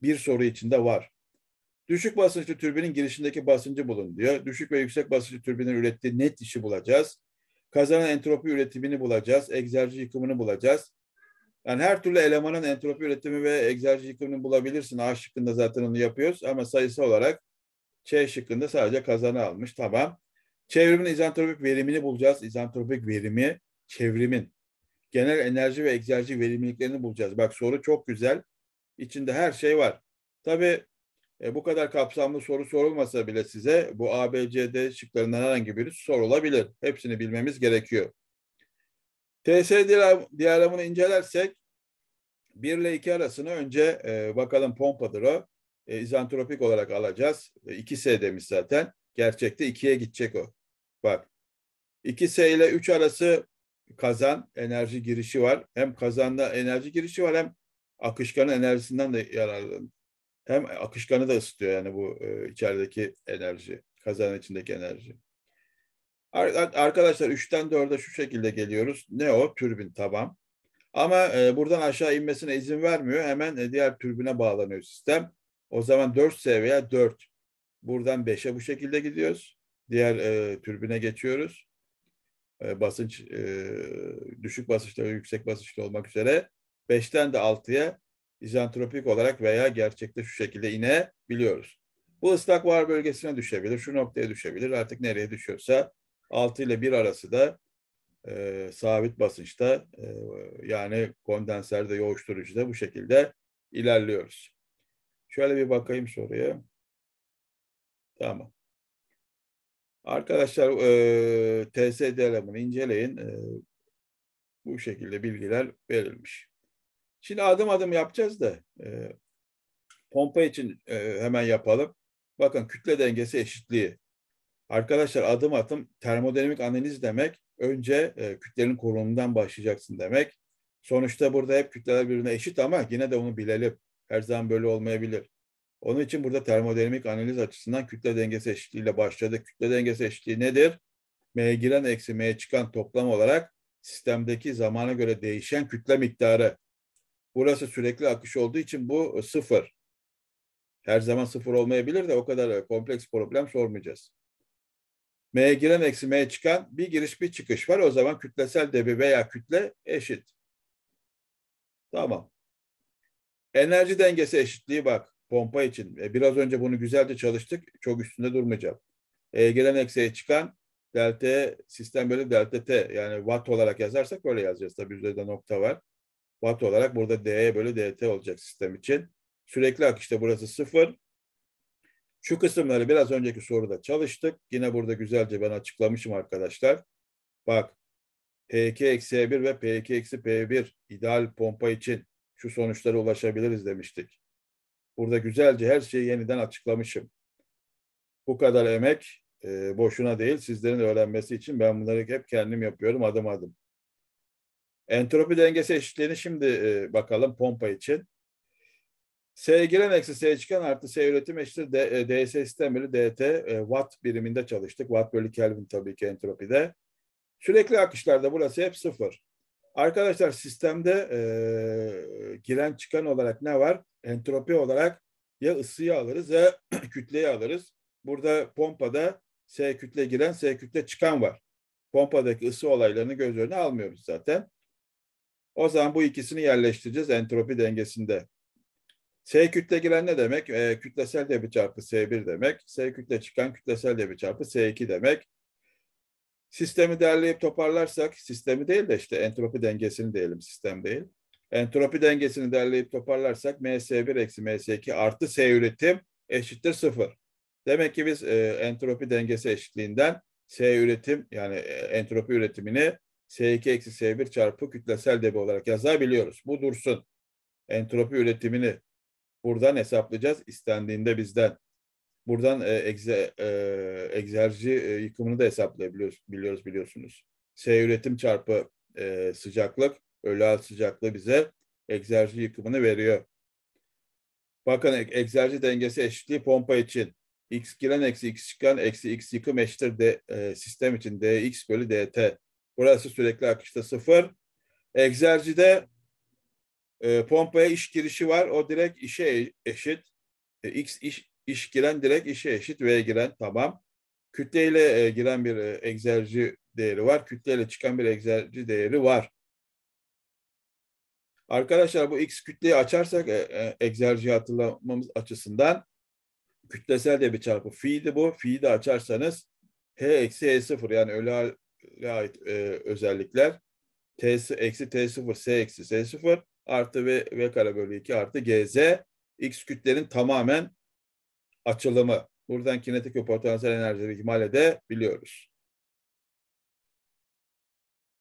bir soru içinde var. Düşük basınçlı türbinin girişindeki basıncı bulun diyor. Düşük ve yüksek basınçlı türbinin ürettiği net işi bulacağız. Kazanan entropi üretimini bulacağız. Egzerji yıkımını bulacağız. Yani her türlü elemanın entropi üretimi ve egzerji yıkımını bulabilirsin. A şıkkında zaten onu yapıyoruz ama sayısı olarak C şıkkında sadece kazanı almış. Tamam. Çevrimin izantropik verimini bulacağız. İzantropik verimi çevrimin. Genel enerji ve egzerji verimliliklerini bulacağız. Bak soru çok güzel. İçinde her şey var. Tabii e, bu kadar kapsamlı soru sorulmasa bile size bu ABCD şıklarından herhangi biri sorulabilir. Hepsini bilmemiz gerekiyor. TS diyagramını incelersek 1 ile 2 arasını önce e, bakalım pompadır o. E, izantropik olarak alacağız. E, 2S demiş zaten. Gerçekte ikiye gidecek o. Bak. 2S ile 3 arası kazan enerji girişi var. Hem kazanda enerji girişi var hem akışkanın enerjisinden de yararlanıyor. Hem akışkanı da ısıtıyor yani bu e, içerideki enerji. Kazanın içindeki enerji. Arkadaşlar 3'ten 4'e şu şekilde geliyoruz. Ne o? Türbin tamam. Ama e, buradan aşağı inmesine izin vermiyor. Hemen e, diğer türbüne bağlanıyor sistem. O zaman 4S veya 4 Buradan 5'e bu şekilde gidiyoruz. Diğer e, türbüne geçiyoruz. E, basınç e, düşük basınçlı ve yüksek basınçlı olmak üzere 5'ten de 6'ya izantropik olarak veya gerçekte şu şekilde inebiliyoruz. Bu ıslak var bölgesine düşebilir, şu noktaya düşebilir. Artık nereye düşüyorsa 6 ile 1 arası da e, sabit basınçta e, yani kondenserde yoğuşturucuda bu şekilde ilerliyoruz. Şöyle bir bakayım soruya. Tamam. Arkadaşlar e, TSD elemanı inceleyin. E, bu şekilde bilgiler verilmiş. Şimdi adım adım yapacağız da e, pompa için e, hemen yapalım. Bakın kütle dengesi eşitliği. Arkadaşlar adım adım termodinamik analiz demek önce e, kütlenin korunumundan başlayacaksın demek. Sonuçta burada hep kütleler birbirine eşit ama yine de onu bilelim. Her zaman böyle olmayabilir. Onun için burada termodinamik analiz açısından kütle dengesi eşitliğiyle başladı. Kütle dengesi eşitliği nedir? M'ye giren eksi M'ye çıkan toplam olarak sistemdeki zamana göre değişen kütle miktarı. Burası sürekli akış olduğu için bu e, sıfır. Her zaman sıfır olmayabilir de o kadar e, kompleks problem sormayacağız. M'ye giren eksi M'ye çıkan bir giriş bir çıkış var. O zaman kütlesel debi veya kütle eşit. Tamam. Enerji dengesi eşitliği bak pompa için. E, biraz önce bunu güzelce çalıştık. Çok üstünde durmayacağım. E, gelen eksiğe çıkan delta e, sistem böyle delta t yani watt olarak yazarsak böyle yazacağız. tabi üzerinde nokta var. Watt olarak burada d bölü DT olacak sistem için. Sürekli akışta burası sıfır. Şu kısımları biraz önceki soruda çalıştık. Yine burada güzelce ben açıklamışım arkadaşlar. Bak p 2 1 e ve P2-P1 ideal pompa için şu sonuçlara ulaşabiliriz demiştik. Burada güzelce her şeyi yeniden açıklamışım. Bu kadar emek e, boşuna değil, sizlerin öğrenmesi için ben bunları hep kendim yapıyorum adım adım. Entropi dengesi eşitliğini şimdi e, bakalım pompa için. S giren eksi S çıkan artı S üretim eşittir D, e, DS sistemleri DT e, watt biriminde çalıştık. Watt bölü Kelvin tabii ki entropide. Sürekli akışlarda burası hep sıfır. Arkadaşlar sistemde e, giren çıkan olarak ne var? entropi olarak ya ısıyı alırız ya [clears throat] kütleyi alırız. Burada pompada S kütle giren, S kütle çıkan var. Pompadaki ısı olaylarını göz önüne almıyoruz zaten. O zaman bu ikisini yerleştireceğiz entropi dengesinde. S kütle giren ne demek? E, kütlesel debi çarpı S1 demek. S kütle çıkan kütlesel debi çarpı S2 demek. Sistemi derleyip toparlarsak, sistemi değil de işte entropi dengesini diyelim, sistem değil. Entropi dengesini derleyip toparlarsak MS1 eksi MS2 artı S üretim eşittir sıfır. Demek ki biz e, entropi dengesi eşitliğinden S üretim yani e, entropi üretimini S2 eksi S1 çarpı kütlesel debi olarak yazabiliyoruz. Bu dursun. Entropi üretimini buradan hesaplayacağız istendiğinde bizden. Buradan e, egze, e, egzerji e, yıkımını da hesaplayabiliyoruz biliyoruz biliyorsunuz. S üretim çarpı e, sıcaklık öğle sıcaklığı bize egzerji yıkımını veriyor. Bakın egzerji dengesi eşitliği pompa için x giren eksi x çıkan eksi x yıkım eşittir de, e, sistem için dx bölü dt. Burası sürekli akışta sıfır. Egzerzide e, pompaya iş girişi var. O direkt işe e-, eşit. E, x iş, iş giren direkt işe eşit. V giren tamam. Kütleyle e, giren bir e, egzerji değeri var. Kütleyle çıkan bir egzerji değeri var. Arkadaşlar bu X kütleyi açarsak e, e hatırlamamız açısından kütlesel de bir çarpı fi'di bu. Fi'yi de açarsanız H eksi h sıfır yani öyle ait e, özellikler T eksi t sıfır S eksi s sıfır artı V, V kare bölü 2 artı GZ X kütlenin tamamen açılımı. Buradan kinetik ve potansiyel enerjileri ihmal biliyoruz.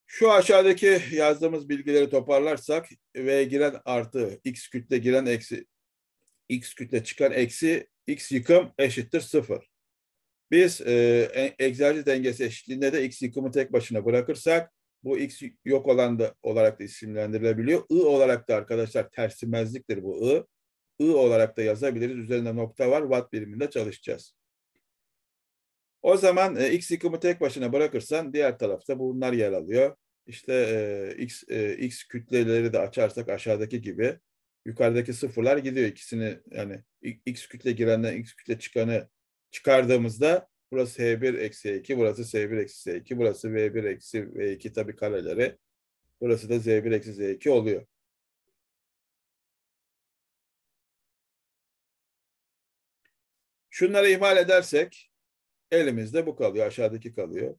Şu aşağıdaki yazdığımız bilgileri toparlarsak V giren artı X kütle giren eksi X kütle çıkan eksi X yıkım eşittir sıfır. Biz e, e egzersiz dengesi eşitliğinde de X yıkımı tek başına bırakırsak bu X yok olan da olarak da isimlendirilebiliyor. I olarak da arkadaşlar tersimezliktir bu I. I olarak da yazabiliriz. Üzerinde nokta var. Watt biriminde çalışacağız. O zaman e, X yıkımı tek başına bırakırsan diğer tarafta bunlar yer alıyor. İşte e, X, e, X kütleleri de açarsak aşağıdaki gibi yukarıdaki sıfırlar gidiyor. ikisini yani X kütle girenden X kütle çıkanı çıkardığımızda burası H1 eksi H2, burası S1 eksi S2, burası V1 eksi V2 tabi kareleri. Burası da Z1 eksi Z2 oluyor. Şunları ihmal edersek Elimizde bu kalıyor. Aşağıdaki kalıyor.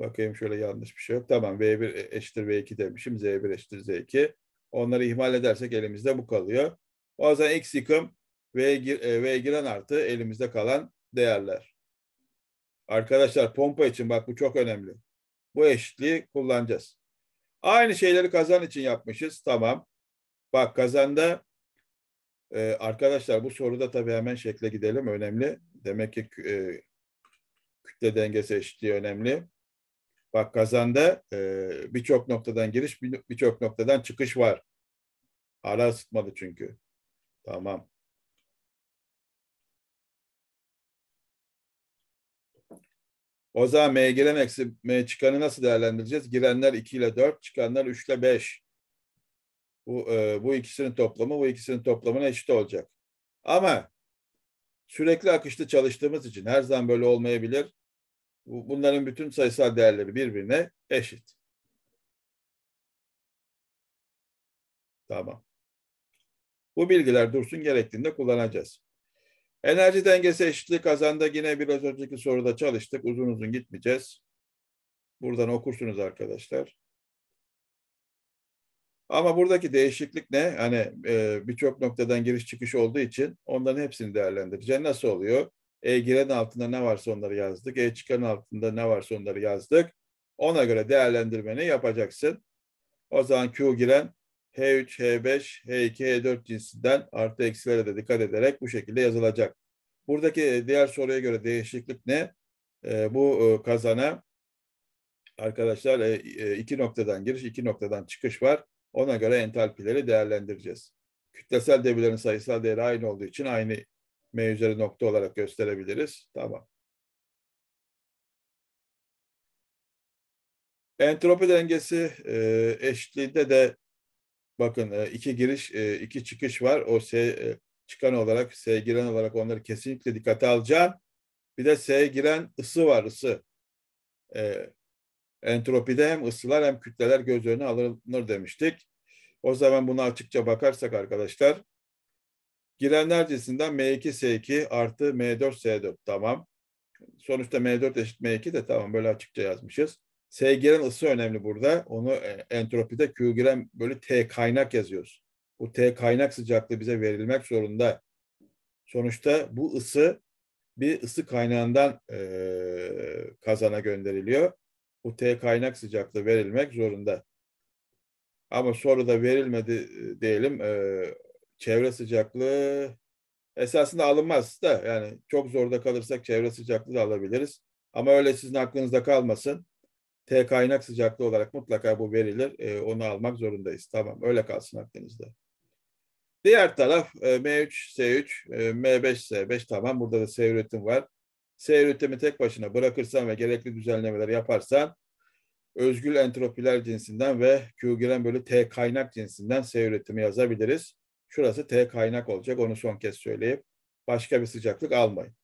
Bakayım şöyle yanlış bir şey yok. Tamam V1 eşittir V2 demişim. Z1 eşittir Z2. Onları ihmal edersek elimizde bu kalıyor. O zaman X yıkım V, gir, e, v giren artı elimizde kalan değerler. Arkadaşlar pompa için bak bu çok önemli. Bu eşitliği kullanacağız. Aynı şeyleri kazan için yapmışız. Tamam. Bak kazanda e, arkadaşlar bu soruda tabii hemen şekle gidelim. Önemli. Demek ki e, kütle dengesi eşitliği önemli. Bak kazanda e, birçok noktadan giriş, birçok noktadan çıkış var. Ara ısıtmadı çünkü. Tamam. O zaman M giren eksi M çıkanı nasıl değerlendireceğiz? Girenler 2 ile 4, çıkanlar 3 ile 5. Bu, e, bu ikisinin toplamı bu ikisinin toplamına eşit olacak. Ama sürekli akışta çalıştığımız için her zaman böyle olmayabilir. Bunların bütün sayısal değerleri birbirine eşit. Tamam. Bu bilgiler dursun gerektiğinde kullanacağız. Enerji dengesi eşitliği kazanda yine biraz önceki soruda çalıştık. Uzun uzun gitmeyeceğiz. Buradan okursunuz arkadaşlar. Ama buradaki değişiklik ne? Hani e, birçok noktadan giriş çıkış olduğu için onların hepsini değerlendireceğiz. Nasıl oluyor? E giren altında ne varsa onları yazdık. E çıkan altında ne varsa onları yazdık. Ona göre değerlendirmeni yapacaksın. O zaman Q giren H3, H5, H2, H4 cinsinden artı eksilere de dikkat ederek bu şekilde yazılacak. Buradaki e, diğer soruya göre değişiklik ne? E, bu e, kazana arkadaşlar e, e, iki noktadan giriş, iki noktadan çıkış var. Ona göre entalpileri değerlendireceğiz. Kütlesel debilerin sayısal değeri aynı olduğu için aynı M üzeri nokta olarak gösterebiliriz. Tamam. Entropi dengesi e, eşliğinde de bakın e, iki giriş, e, iki çıkış var. O S e, çıkan olarak, S giren olarak onları kesinlikle dikkate alacağım. Bir de S giren ısı var, ısı. E, entropide hem ısılar hem kütleler göz önüne alınır demiştik. O zaman buna açıkça bakarsak arkadaşlar girenler cinsinden M2S2 artı M4S4 tamam. Sonuçta M4 eşit M2 de tamam böyle açıkça yazmışız. S giren ısı önemli burada. Onu e, entropide Q giren böyle T kaynak yazıyoruz. Bu T kaynak sıcaklığı bize verilmek zorunda. Sonuçta bu ısı bir ısı kaynağından e, kazana gönderiliyor. T kaynak sıcaklığı verilmek zorunda. Ama sonra da verilmedi e, diyelim e, çevre sıcaklığı esasında alınmaz da yani çok zorda kalırsak çevre sıcaklığı da alabiliriz. Ama öyle sizin aklınızda kalmasın. T kaynak sıcaklığı olarak mutlaka bu verilir. E, onu almak zorundayız. Tamam öyle kalsın aklınızda. Diğer taraf e, M3, S3, e, M5, S5 tamam. Burada da S üretim var. Seyir ütlemi tek başına bırakırsan ve gerekli düzenlemeler yaparsan özgül entropiler cinsinden ve Q bölü T kaynak cinsinden S üretimi yazabiliriz. Şurası T kaynak olacak. Onu son kez söyleyip başka bir sıcaklık almayın.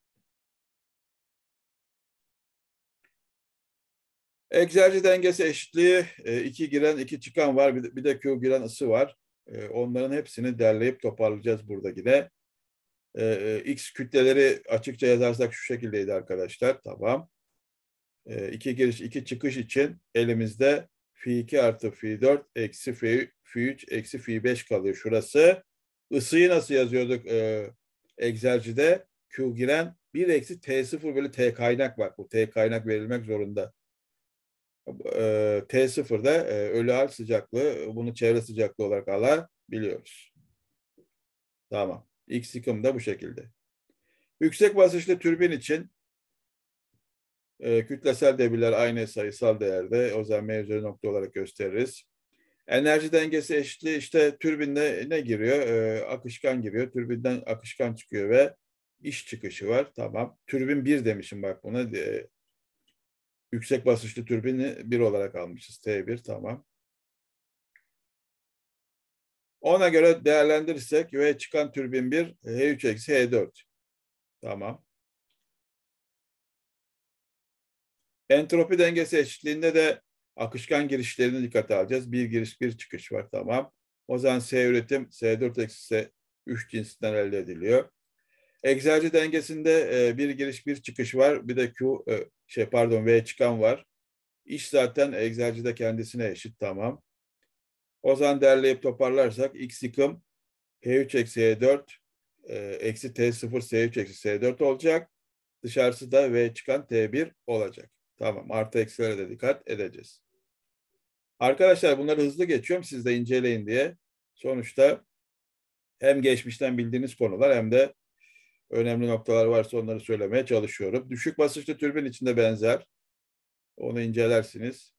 Egzerci dengesi eşitliği e, iki giren iki çıkan var. Bir de Q giren ısı var. E, onların hepsini derleyip toparlayacağız burada yine. Ee, e, X kütleleri açıkça yazarsak şu şekildeydi arkadaşlar. Tamam. E, iki giriş, iki çıkış için elimizde F2 artı F4 eksi F3 eksi F5 kalıyor. Şurası. Isıyı nasıl yazıyorduk e, Excel'cide? Q giren 1 eksi T0 böyle T kaynak var. Bu T kaynak verilmek zorunda. E, ee, T0'da e, ölü hal sıcaklığı, bunu çevre sıcaklığı olarak alabiliyoruz. Tamam. X yıkım da bu şekilde. Yüksek basınçlı türbin için e, kütlesel devirler aynı sayısal değerde. O zaman M nokta olarak gösteririz. Enerji dengesi eşitliği işte türbinde ne giriyor? E, akışkan giriyor. Türbinden akışkan çıkıyor ve iş çıkışı var. Tamam. Türbin bir demişim bak buna. E, yüksek basınçlı türbini bir olarak almışız. T1 tamam. Ona göre değerlendirirsek yuvaya çıkan türbin 1 H3 eksi H4. Tamam. Entropi dengesi eşitliğinde de akışkan girişlerini dikkate alacağız. Bir giriş bir çıkış var tamam. O zaman S üretim S4 eksi S3 cinsinden elde ediliyor. Egzerci dengesinde e, bir giriş bir çıkış var. Bir de Q e, şey pardon V çıkan var. İş zaten egzercide kendisine eşit tamam. O zaman derleyip toparlarsak x yıkım P3 eksi E4 eksi T0 S3 eksi S4 olacak. Dışarısı da V çıkan T1 olacak. Tamam artı eksilere de dikkat edeceğiz. Arkadaşlar bunları hızlı geçiyorum siz de inceleyin diye. Sonuçta hem geçmişten bildiğiniz konular hem de önemli noktalar varsa onları söylemeye çalışıyorum. Düşük basınçlı türbin içinde benzer. Onu incelersiniz.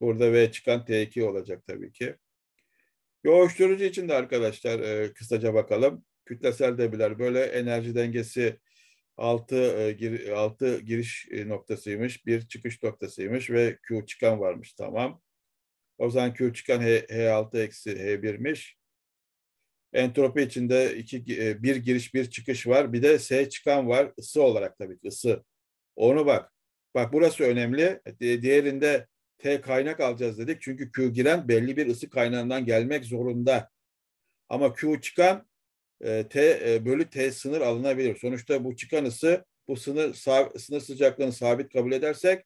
Burada V çıkan T2 olacak tabii ki. Yoğuşturucu için de arkadaşlar e, kısaca bakalım. Kütlesel debiler böyle enerji dengesi 6 e, gir, 6 giriş e, noktasıymış, bir çıkış noktasıymış ve Q çıkan varmış tamam. O zaman Q çıkan H, H6 eksi H1'miş. Entropi içinde iki, e, bir giriş bir çıkış var. Bir de S çıkan var ısı olarak tabii ki ısı. Onu bak. Bak burası önemli. Diğerinde T kaynak alacağız dedik. Çünkü Q giren belli bir ısı kaynağından gelmek zorunda. Ama Q çıkan e, T e, bölü T sınır alınabilir. Sonuçta bu çıkan ısı bu sınır sağ, sınır sıcaklığını sabit kabul edersek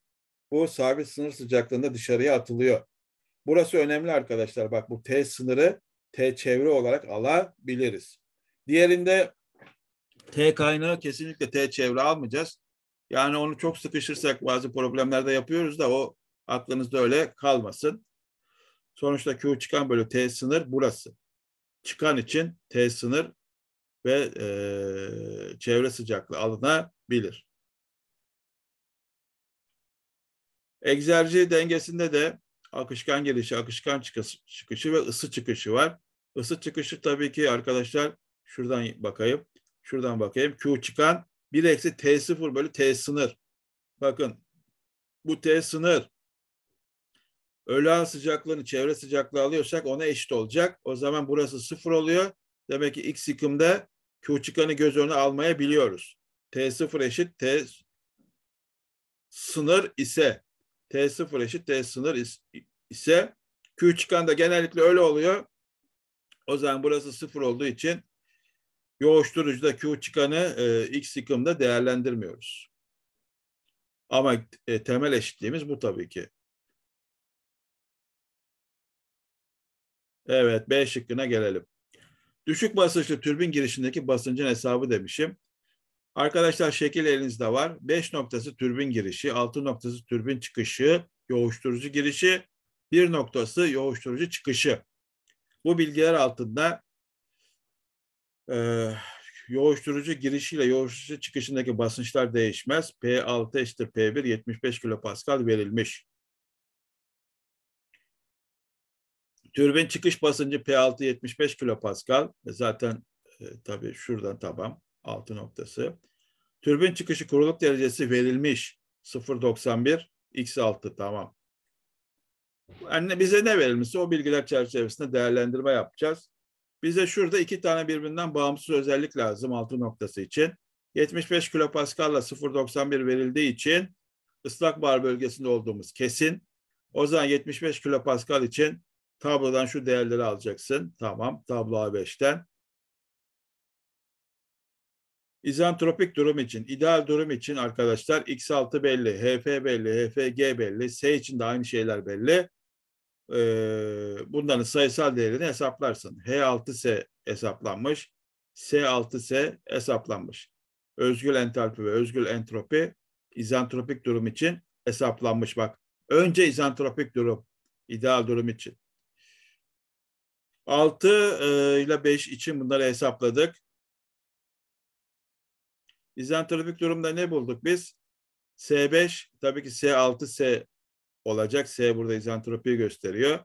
bu sabit sınır sıcaklığında dışarıya atılıyor. Burası önemli arkadaşlar. Bak bu T sınırı T çevre olarak alabiliriz. Diğerinde T kaynağı kesinlikle T çevre almayacağız. Yani onu çok sıkışırsak bazı problemlerde yapıyoruz da o Aklınızda öyle kalmasın. Sonuçta Q çıkan bölü T sınır burası. Çıkan için T sınır ve e, çevre sıcaklığı alınabilir. Egzerji dengesinde de akışkan gelişi, akışkan çıkışı ve ısı çıkışı var. Isı çıkışı tabii ki arkadaşlar şuradan bakayım. Şuradan bakayım. Q çıkan 1 eksi T0 bölü T sınır. Bakın bu T sınır öğlen sıcaklığını çevre sıcaklığı alıyorsak ona eşit olacak. O zaman burası sıfır oluyor. Demek ki x yıkımda Q çıkanı göz önüne almaya biliyoruz. t sıfır eşit T sınır ise t sıfır eşit T sınır ise Q çıkan da genellikle öyle oluyor. O zaman burası sıfır olduğu için yoğuşturucuda Q çıkanı e, X yıkımda değerlendirmiyoruz. Ama e, temel eşitliğimiz bu tabii ki. Evet B şıkkına gelelim. Düşük basınçlı türbin girişindeki basıncın hesabı demişim. Arkadaşlar şekil elinizde var. 5 noktası türbin girişi, 6 noktası türbin çıkışı, yoğuşturucu girişi, 1 noktası yoğuşturucu çıkışı. Bu bilgiler altında e, yoğuşturucu girişiyle yoğuşturucu çıkışındaki basınçlar değişmez. P6 eşittir P1 75 kilopascal verilmiş. Türbin çıkış basıncı P6 75 kilopascal. E, zaten e, tabii şuradan tamam altı noktası. Türbin çıkışı kuruluk derecesi verilmiş 0.91 X6 tamam. Yani bize ne verilmişse o bilgiler çerçevesinde değerlendirme yapacağız. Bize şurada iki tane birbirinden bağımsız özellik lazım altı noktası için. 75 ile 0.91 verildiği için ıslak bar bölgesinde olduğumuz kesin. O zaman 75 kilopascal için Tablodan şu değerleri alacaksın. Tamam. Tablo A5'ten. İzantropik durum için, ideal durum için arkadaşlar X6 belli, HF belli, HFG belli, S için de aynı şeyler belli. Ee, bunların sayısal değerini hesaplarsın. H6S hesaplanmış, S6S hesaplanmış. Özgül entalpi ve özgül entropi izantropik durum için hesaplanmış. Bak önce izantropik durum, ideal durum için. 6 e, ile 5 için bunları hesapladık. İzentropik durumda ne bulduk biz? S5 tabii ki S6S olacak. S burada izentropiyi gösteriyor.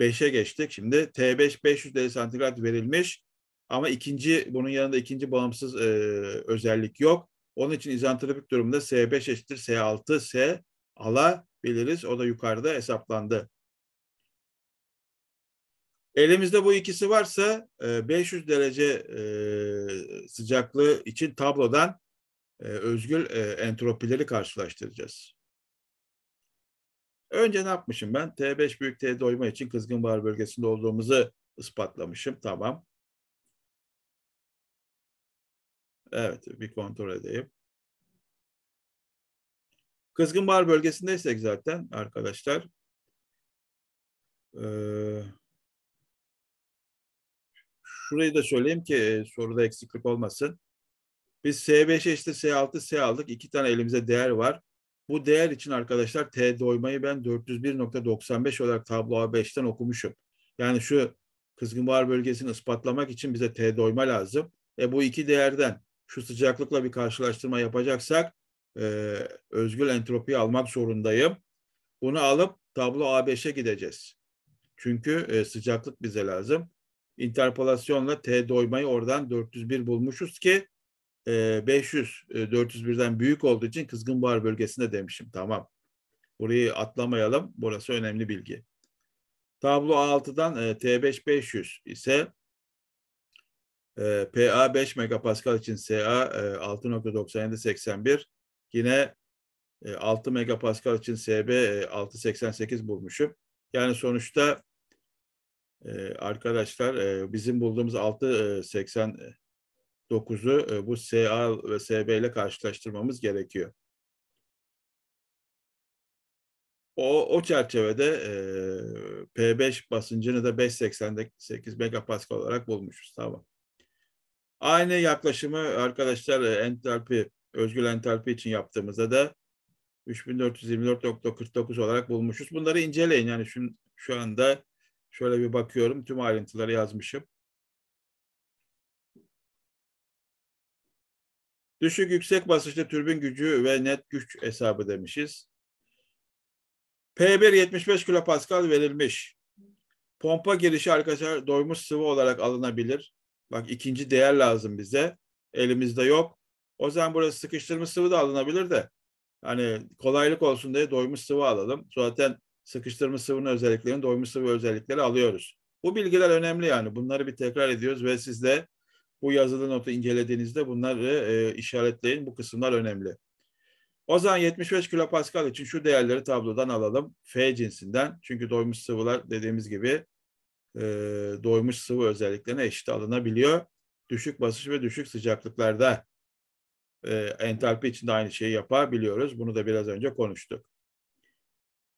5'e geçtik. Şimdi T5 500 derece santigrat verilmiş. Ama ikinci bunun yanında ikinci bağımsız e, özellik yok. Onun için izentropik durumda S5 eşittir S6 S alabiliriz. O da yukarıda hesaplandı. Elimizde bu ikisi varsa 500 e, derece e, sıcaklığı için tablodan e, özgül entropileri karşılaştıracağız. Önce ne yapmışım ben? T5 büyük T doyma için kızgın bar bölgesinde olduğumuzu ispatlamışım. Tamam. Evet bir kontrol edeyim. Kızgın bar bölgesindeysek zaten arkadaşlar. Ee, şurayı da söyleyeyim ki e, soruda eksiklik olmasın. Biz S5 eşittir S6, S aldık. İki tane elimize değer var. Bu değer için arkadaşlar T doymayı ben 401.95 olarak tablo A5'ten okumuşum. Yani şu kızgın buhar bölgesini ispatlamak için bize T doyma lazım. E bu iki değerden şu sıcaklıkla bir karşılaştırma yapacaksak e, özgül entropiyi almak zorundayım. Bunu alıp tablo A5'e gideceğiz. Çünkü e, sıcaklık bize lazım interpolasyonla T doymayı oradan 401 bulmuşuz ki 500 e, 401'den e, büyük olduğu için kızgın buhar bölgesinde demişim. Tamam. Burayı atlamayalım. Burası önemli bilgi. Tablo A6'dan e, T5 500 ise e, PA 5 megapascal için SA e, 6.9781 yine e, 6 megapascal için SB e, 6.88 bulmuşum. Yani sonuçta ee, arkadaşlar e, bizim bulduğumuz 6.89'u e, bu SA ve SB ile karşılaştırmamız gerekiyor. O, o çerçevede e, P5 basıncını da 5.88 megapascal olarak bulmuşuz. Tamam. Aynı yaklaşımı arkadaşlar entalpi, özgül entalpi için yaptığımızda da 3424.49 olarak bulmuşuz. Bunları inceleyin. Yani şu, şu anda Şöyle bir bakıyorum. Tüm ayrıntıları yazmışım. Düşük yüksek basınçlı türbin gücü ve net güç hesabı demişiz. P1 75 kilopascal verilmiş. Pompa girişi arkadaşlar doymuş sıvı olarak alınabilir. Bak ikinci değer lazım bize. Elimizde yok. O zaman burası sıkıştırmış sıvı da alınabilir de. Hani kolaylık olsun diye doymuş sıvı alalım. Zaten sıkıştırma sıvının özelliklerini, doymuş sıvı özellikleri alıyoruz. Bu bilgiler önemli yani. Bunları bir tekrar ediyoruz ve siz de bu yazılı notu incelediğinizde bunları e, işaretleyin. Bu kısımlar önemli. O zaman 75 kilopascal için şu değerleri tablodan alalım. F cinsinden. Çünkü doymuş sıvılar dediğimiz gibi e, doymuş sıvı özelliklerine eşit alınabiliyor. Düşük basınç ve düşük sıcaklıklarda e, entalpi için de aynı şeyi yapabiliyoruz. Bunu da biraz önce konuştuk.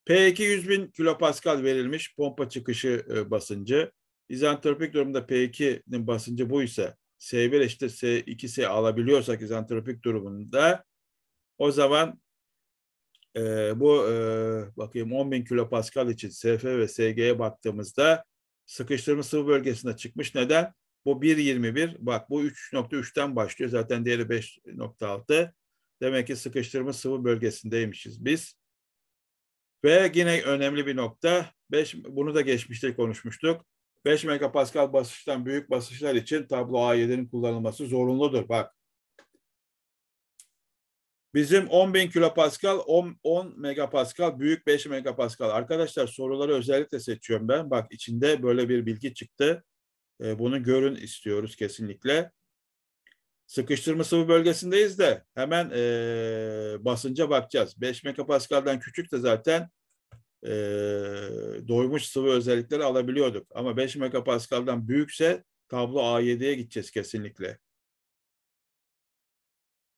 P2 100 bin kilopascal verilmiş pompa çıkışı e, basıncı. İzantropik durumda P2'nin basıncı bu ise S1 eşittir S2S alabiliyorsak izantropik durumunda o zaman e, bu e, bakayım 10 bin kilopascal için SF ve SG'ye baktığımızda sıkıştırma sıvı bölgesinde çıkmış. Neden? Bu 1.21 bak bu 3.3'ten başlıyor zaten diğeri 5.6 demek ki sıkıştırma sıvı bölgesindeymişiz biz. Ve yine önemli bir nokta, 5, bunu da geçmişte konuşmuştuk. 5 megapascal basıştan büyük basışlar için tablo A7'nin kullanılması zorunludur. Bak Bizim 10.000 kilopascal, 10, 10 megapascal, büyük 5 megapascal. Arkadaşlar soruları özellikle seçiyorum ben. Bak içinde böyle bir bilgi çıktı. Ee, bunu görün istiyoruz kesinlikle sıkıştırma sıvı bölgesindeyiz de hemen e, basınca bakacağız. 5 megapaskaldan küçük de zaten e, doymuş sıvı özellikleri alabiliyorduk. Ama 5 megapaskaldan büyükse tablo A7'ye gideceğiz kesinlikle.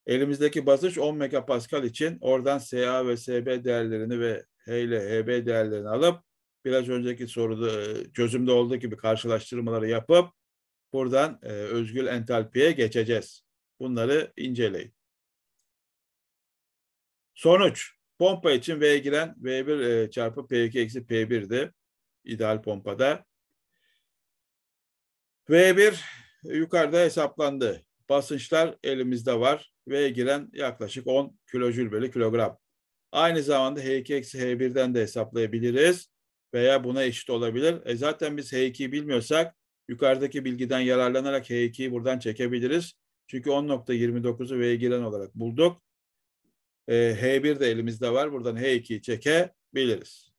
Elimizdeki basınç 10 megapaskal için oradan SA ve SB değerlerini ve H ile HB değerlerini alıp biraz önceki soruda çözümde olduğu gibi karşılaştırmaları yapıp Buradan e, özgül entalpiye geçeceğiz. Bunları inceleyin. Sonuç. Pompa için V'ye giren V1 e, çarpı P2 eksi P1'di. ideal pompada. V1 yukarıda hesaplandı. Basınçlar elimizde var. V'ye giren yaklaşık 10 kilojül bölü kilogram. Aynı zamanda H2 eksi H1'den de hesaplayabiliriz. Veya buna eşit olabilir. E zaten biz H2'yi bilmiyorsak Yukarıdaki bilgiden yararlanarak H2'yi buradan çekebiliriz. Çünkü 10.29'u V'ye giren olarak bulduk. E, ee, H1 de elimizde var. Buradan H2'yi çekebiliriz.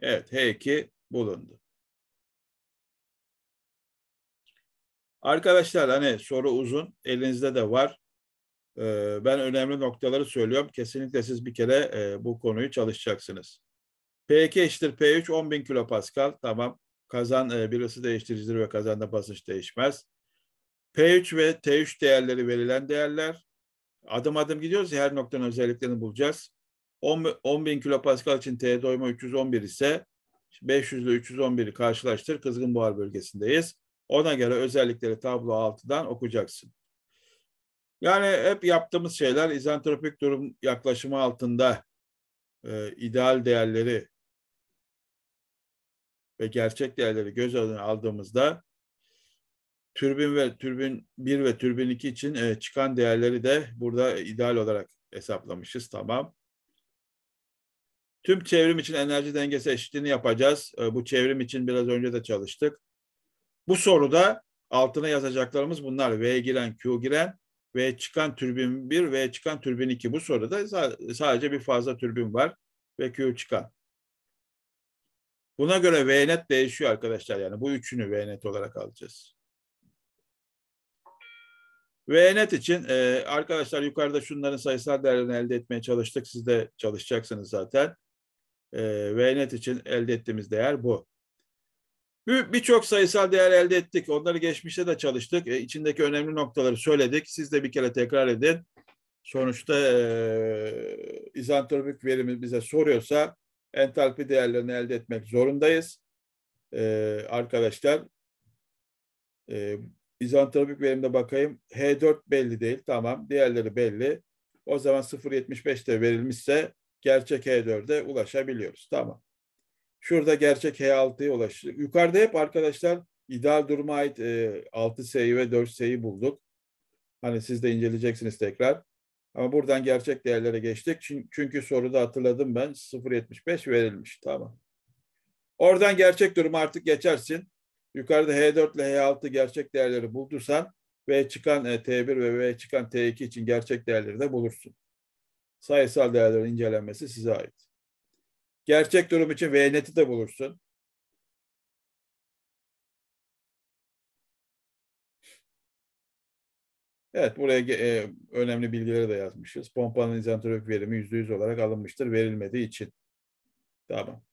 Evet H2 bulundu. Arkadaşlar hani soru uzun. Elinizde de var. Ee, ben önemli noktaları söylüyorum. Kesinlikle siz bir kere e, bu konuyu çalışacaksınız. P2 eşittir P3 10 bin kilopascal. Tamam. Kazan e, bir ısı değiştiricidir ve kazanda basınç değişmez. P3 ve T3 değerleri verilen değerler. Adım adım gidiyoruz. Her noktanın özelliklerini bulacağız. 10 10 kilopascal için T doyma 311 ise 500 ile 311'i karşılaştır. Kızgın buhar bölgesindeyiz. Ona göre özellikleri tablo 6'dan okuyacaksın. Yani hep yaptığımız şeyler izantropik durum yaklaşımı altında e, ideal değerleri ve gerçek değerleri göz önüne aldığımızda türbin ve türbin 1 ve türbin 2 için e, çıkan değerleri de burada ideal olarak hesaplamışız. Tamam. Tüm çevrim için enerji dengesi eşitliğini yapacağız. E, bu çevrim için biraz önce de çalıştık. Bu soruda altına yazacaklarımız bunlar. V giren, Q giren, V çıkan türbin 1, V çıkan türbin 2. Bu soruda sadece bir fazla türbin var ve Q çıkan. Buna göre VNet değişiyor arkadaşlar yani bu üçünü VNet olarak alacağız. VNet için e, arkadaşlar yukarıda şunların sayısal değerlerini elde etmeye çalıştık. Siz de çalışacaksınız zaten. E, VNet için elde ettiğimiz değer bu. Birçok sayısal değer elde ettik. Onları geçmişte de çalıştık. E, içindeki önemli noktaları söyledik. Siz de bir kere tekrar edin. Sonuçta e, izantropik verimi bize soruyorsa entalpi değerlerini elde etmek zorundayız. Ee, arkadaşlar e, izantropik verimde bakayım. H4 belli değil. Tamam. Diğerleri belli. O zaman 0.75'te verilmişse gerçek H4'e ulaşabiliyoruz. Tamam. Şurada gerçek H6'ya ulaştık. Yukarıda hep arkadaşlar ideal duruma ait e, 6S'yi ve 4S'yi bulduk. Hani siz de inceleyeceksiniz tekrar. Ama buradan gerçek değerlere geçtik. Çünkü soruda hatırladım ben 0.75 verilmiş. Tamam. Oradan gerçek durumu artık geçersin. Yukarıda H4 ile H6 gerçek değerleri buldursan V çıkan e, T1 ve V çıkan T2 için gerçek değerleri de bulursun. Sayısal değerlerin incelenmesi size ait. Gerçek durum için V neti de bulursun. Evet buraya e, önemli bilgileri de yazmışız. Pompanın izantropik verimi %100 olarak alınmıştır verilmediği için. Tamam.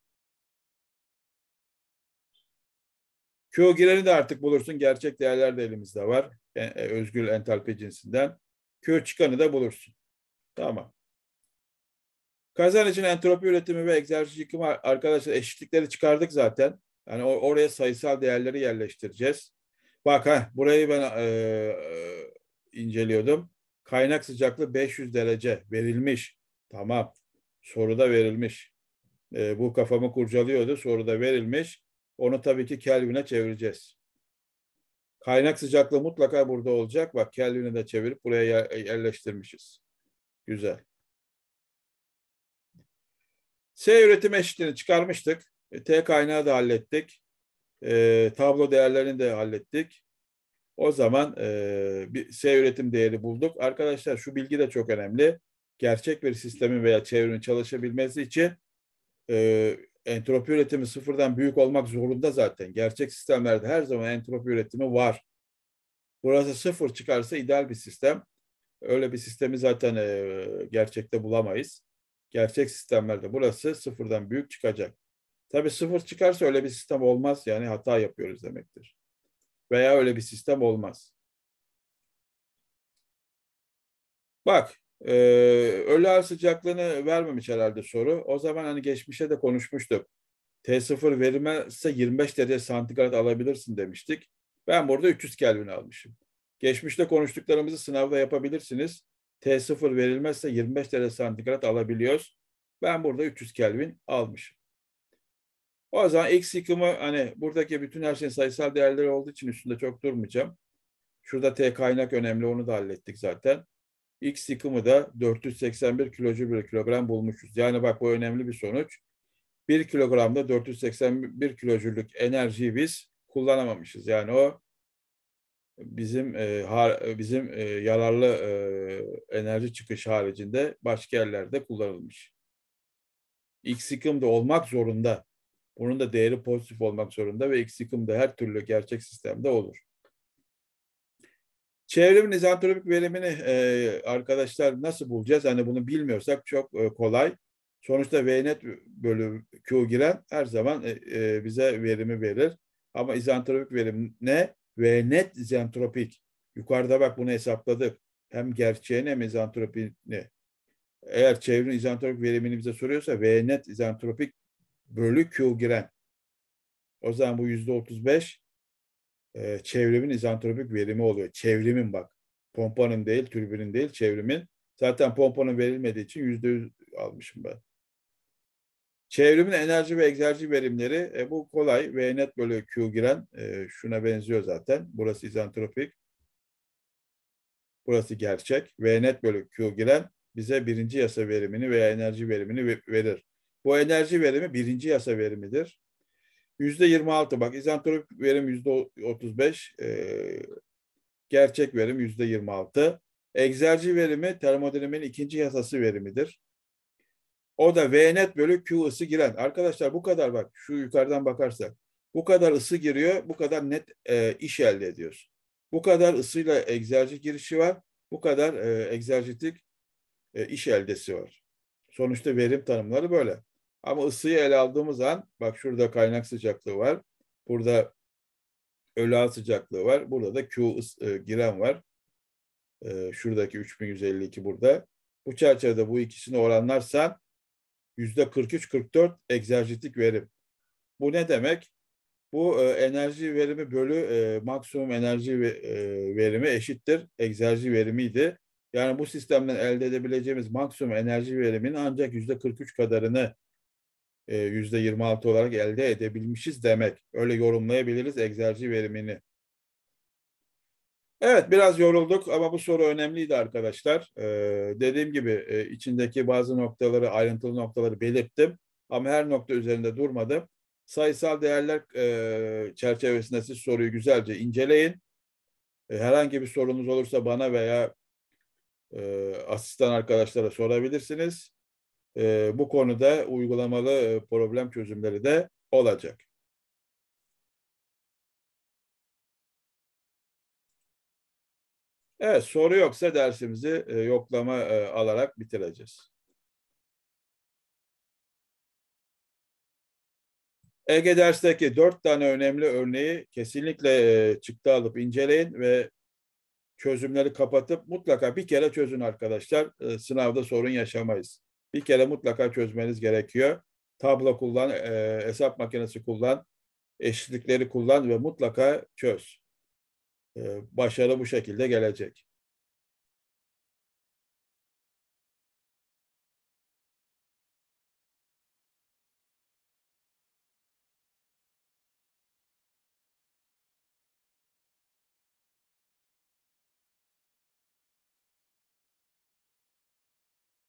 Q gireni de artık bulursun. Gerçek değerler de elimizde var. E, e özgül entalpi cinsinden. Q çıkanı da bulursun. Tamam. Kazan için entropi üretimi ve egzersiz yıkımı arkadaşlar eşitlikleri çıkardık zaten. Yani oraya sayısal değerleri yerleştireceğiz. Bak ha burayı ben e, e inceliyordum. Kaynak sıcaklığı 500 derece verilmiş. Tamam. Soruda verilmiş. E, bu kafamı kurcalıyordu. Soruda verilmiş. Onu tabii ki Kelvin'e çevireceğiz. Kaynak sıcaklığı mutlaka burada olacak. Bak Kelvin'i de çevirip buraya yerleştirmişiz. Güzel. S üretim eşitliğini çıkarmıştık. E, T kaynağı da hallettik. E, tablo değerlerini de hallettik. O zaman e, bir şey üretim değeri bulduk. Arkadaşlar şu bilgi de çok önemli. Gerçek bir sistemin veya çevrenin çalışabilmesi için e, entropi üretimi sıfırdan büyük olmak zorunda zaten. Gerçek sistemlerde her zaman entropi üretimi var. Burası sıfır çıkarsa ideal bir sistem. Öyle bir sistemi zaten e, gerçekte bulamayız. Gerçek sistemlerde burası sıfırdan büyük çıkacak. Tabii sıfır çıkarsa öyle bir sistem olmaz yani hata yapıyoruz demektir veya öyle bir sistem olmaz. Bak e, ölü ağır sıcaklığını vermemiş herhalde soru. O zaman hani geçmişe de konuşmuştuk. T0 verilmezse 25 derece santigrat alabilirsin demiştik. Ben burada 300 Kelvin almışım. Geçmişte konuştuklarımızı sınavda yapabilirsiniz. T0 verilmezse 25 derece santigrat alabiliyoruz. Ben burada 300 Kelvin almışım. O zaman x yıkımı hani buradaki bütün her şeyin sayısal değerleri olduğu için üstünde çok durmayacağım. Şurada T kaynak önemli onu da hallettik zaten. X yıkımı da 481 kilocu bir kilogram bulmuşuz. Yani bak bu önemli bir sonuç. 1 kilogramda 481 kilojülük enerjiyi biz kullanamamışız. Yani o bizim e, har, bizim e, yararlı e, enerji çıkış haricinde başka yerlerde kullanılmış. X yıkım da olmak zorunda bunun da değeri pozitif olmak zorunda ve eksikim de her türlü gerçek sistemde olur. Çevremin izantropik verimini e, arkadaşlar nasıl bulacağız? Hani bunu bilmiyorsak çok e, kolay. Sonuçta VNet bölü Q giren her zaman e, e, bize verimi verir. Ama izantropik verim ne? VNet izantropik. Yukarıda bak bunu hesapladık. Hem gerçeğini hem izantropini. Eğer çevrenin izantropik verimini bize soruyorsa VNet izantropik bölü Q giren. O zaman bu yüzde otuz beş e, çevrimin izantropik verimi oluyor. Çevrimin bak. Pompanın değil, türbinin değil, çevrimin. Zaten pompanın verilmediği için yüzde yüz almışım ben. Çevrimin enerji ve egzerji verimleri e, bu kolay. V net bölü Q giren e, şuna benziyor zaten. Burası izantropik. Burası gerçek. V net bölü Q giren bize birinci yasa verimini veya enerji verimini verir. Bu enerji verimi birinci yasa verimidir. Yüzde yirmi altı. bak izantropik verim yüzde otuz beş, e, gerçek verim yüzde yirmi altı. Egzerji verimi termodinamiğin ikinci yasası verimidir. O da V net bölü Q ısı giren. Arkadaşlar bu kadar bak şu yukarıdan bakarsak. Bu kadar ısı giriyor, bu kadar net e, iş elde ediyor. Bu kadar ısıyla egzerji girişi var, bu kadar e, egzerjitik e, iş eldesi var. Sonuçta verim tanımları böyle. Ama ısıyı ele aldığımız an bak şurada kaynak sıcaklığı var. Burada ölü sıcaklığı var. Burada da Q e, giren var. E, şuradaki 3152 burada. Bu çerçevede bu ikisini oranlarsan %43-44 egzerjitik verim. Bu ne demek? Bu e, enerji verimi bölü e, maksimum enerji ve, e, verimi eşittir. Egzerji verimiydi. Yani bu sistemden elde edebileceğimiz maksimum enerji veriminin ancak yüzde 43 kadarını e, yüzde 26 olarak elde edebilmişiz demek. Öyle yorumlayabiliriz egzerci verimini. Evet biraz yorulduk ama bu soru önemliydi arkadaşlar. Ee, dediğim gibi e, içindeki bazı noktaları, ayrıntılı noktaları belirttim. Ama her nokta üzerinde durmadım. Sayısal değerler e, çerçevesinde siz soruyu güzelce inceleyin. E, herhangi bir sorunuz olursa bana veya e, asistan arkadaşlara sorabilirsiniz e, bu konuda uygulamalı e, problem çözümleri de olacak. Evet, soru yoksa dersimizi e, yoklama e, alarak bitireceğiz. Ege dersteki dört tane önemli örneği kesinlikle e, çıktı alıp inceleyin ve çözümleri kapatıp mutlaka bir kere çözün arkadaşlar. E, sınavda sorun yaşamayız bir kere mutlaka çözmeniz gerekiyor. Tablo kullan, e, hesap makinesi kullan, eşitlikleri kullan ve mutlaka çöz. E, başarı bu şekilde gelecek.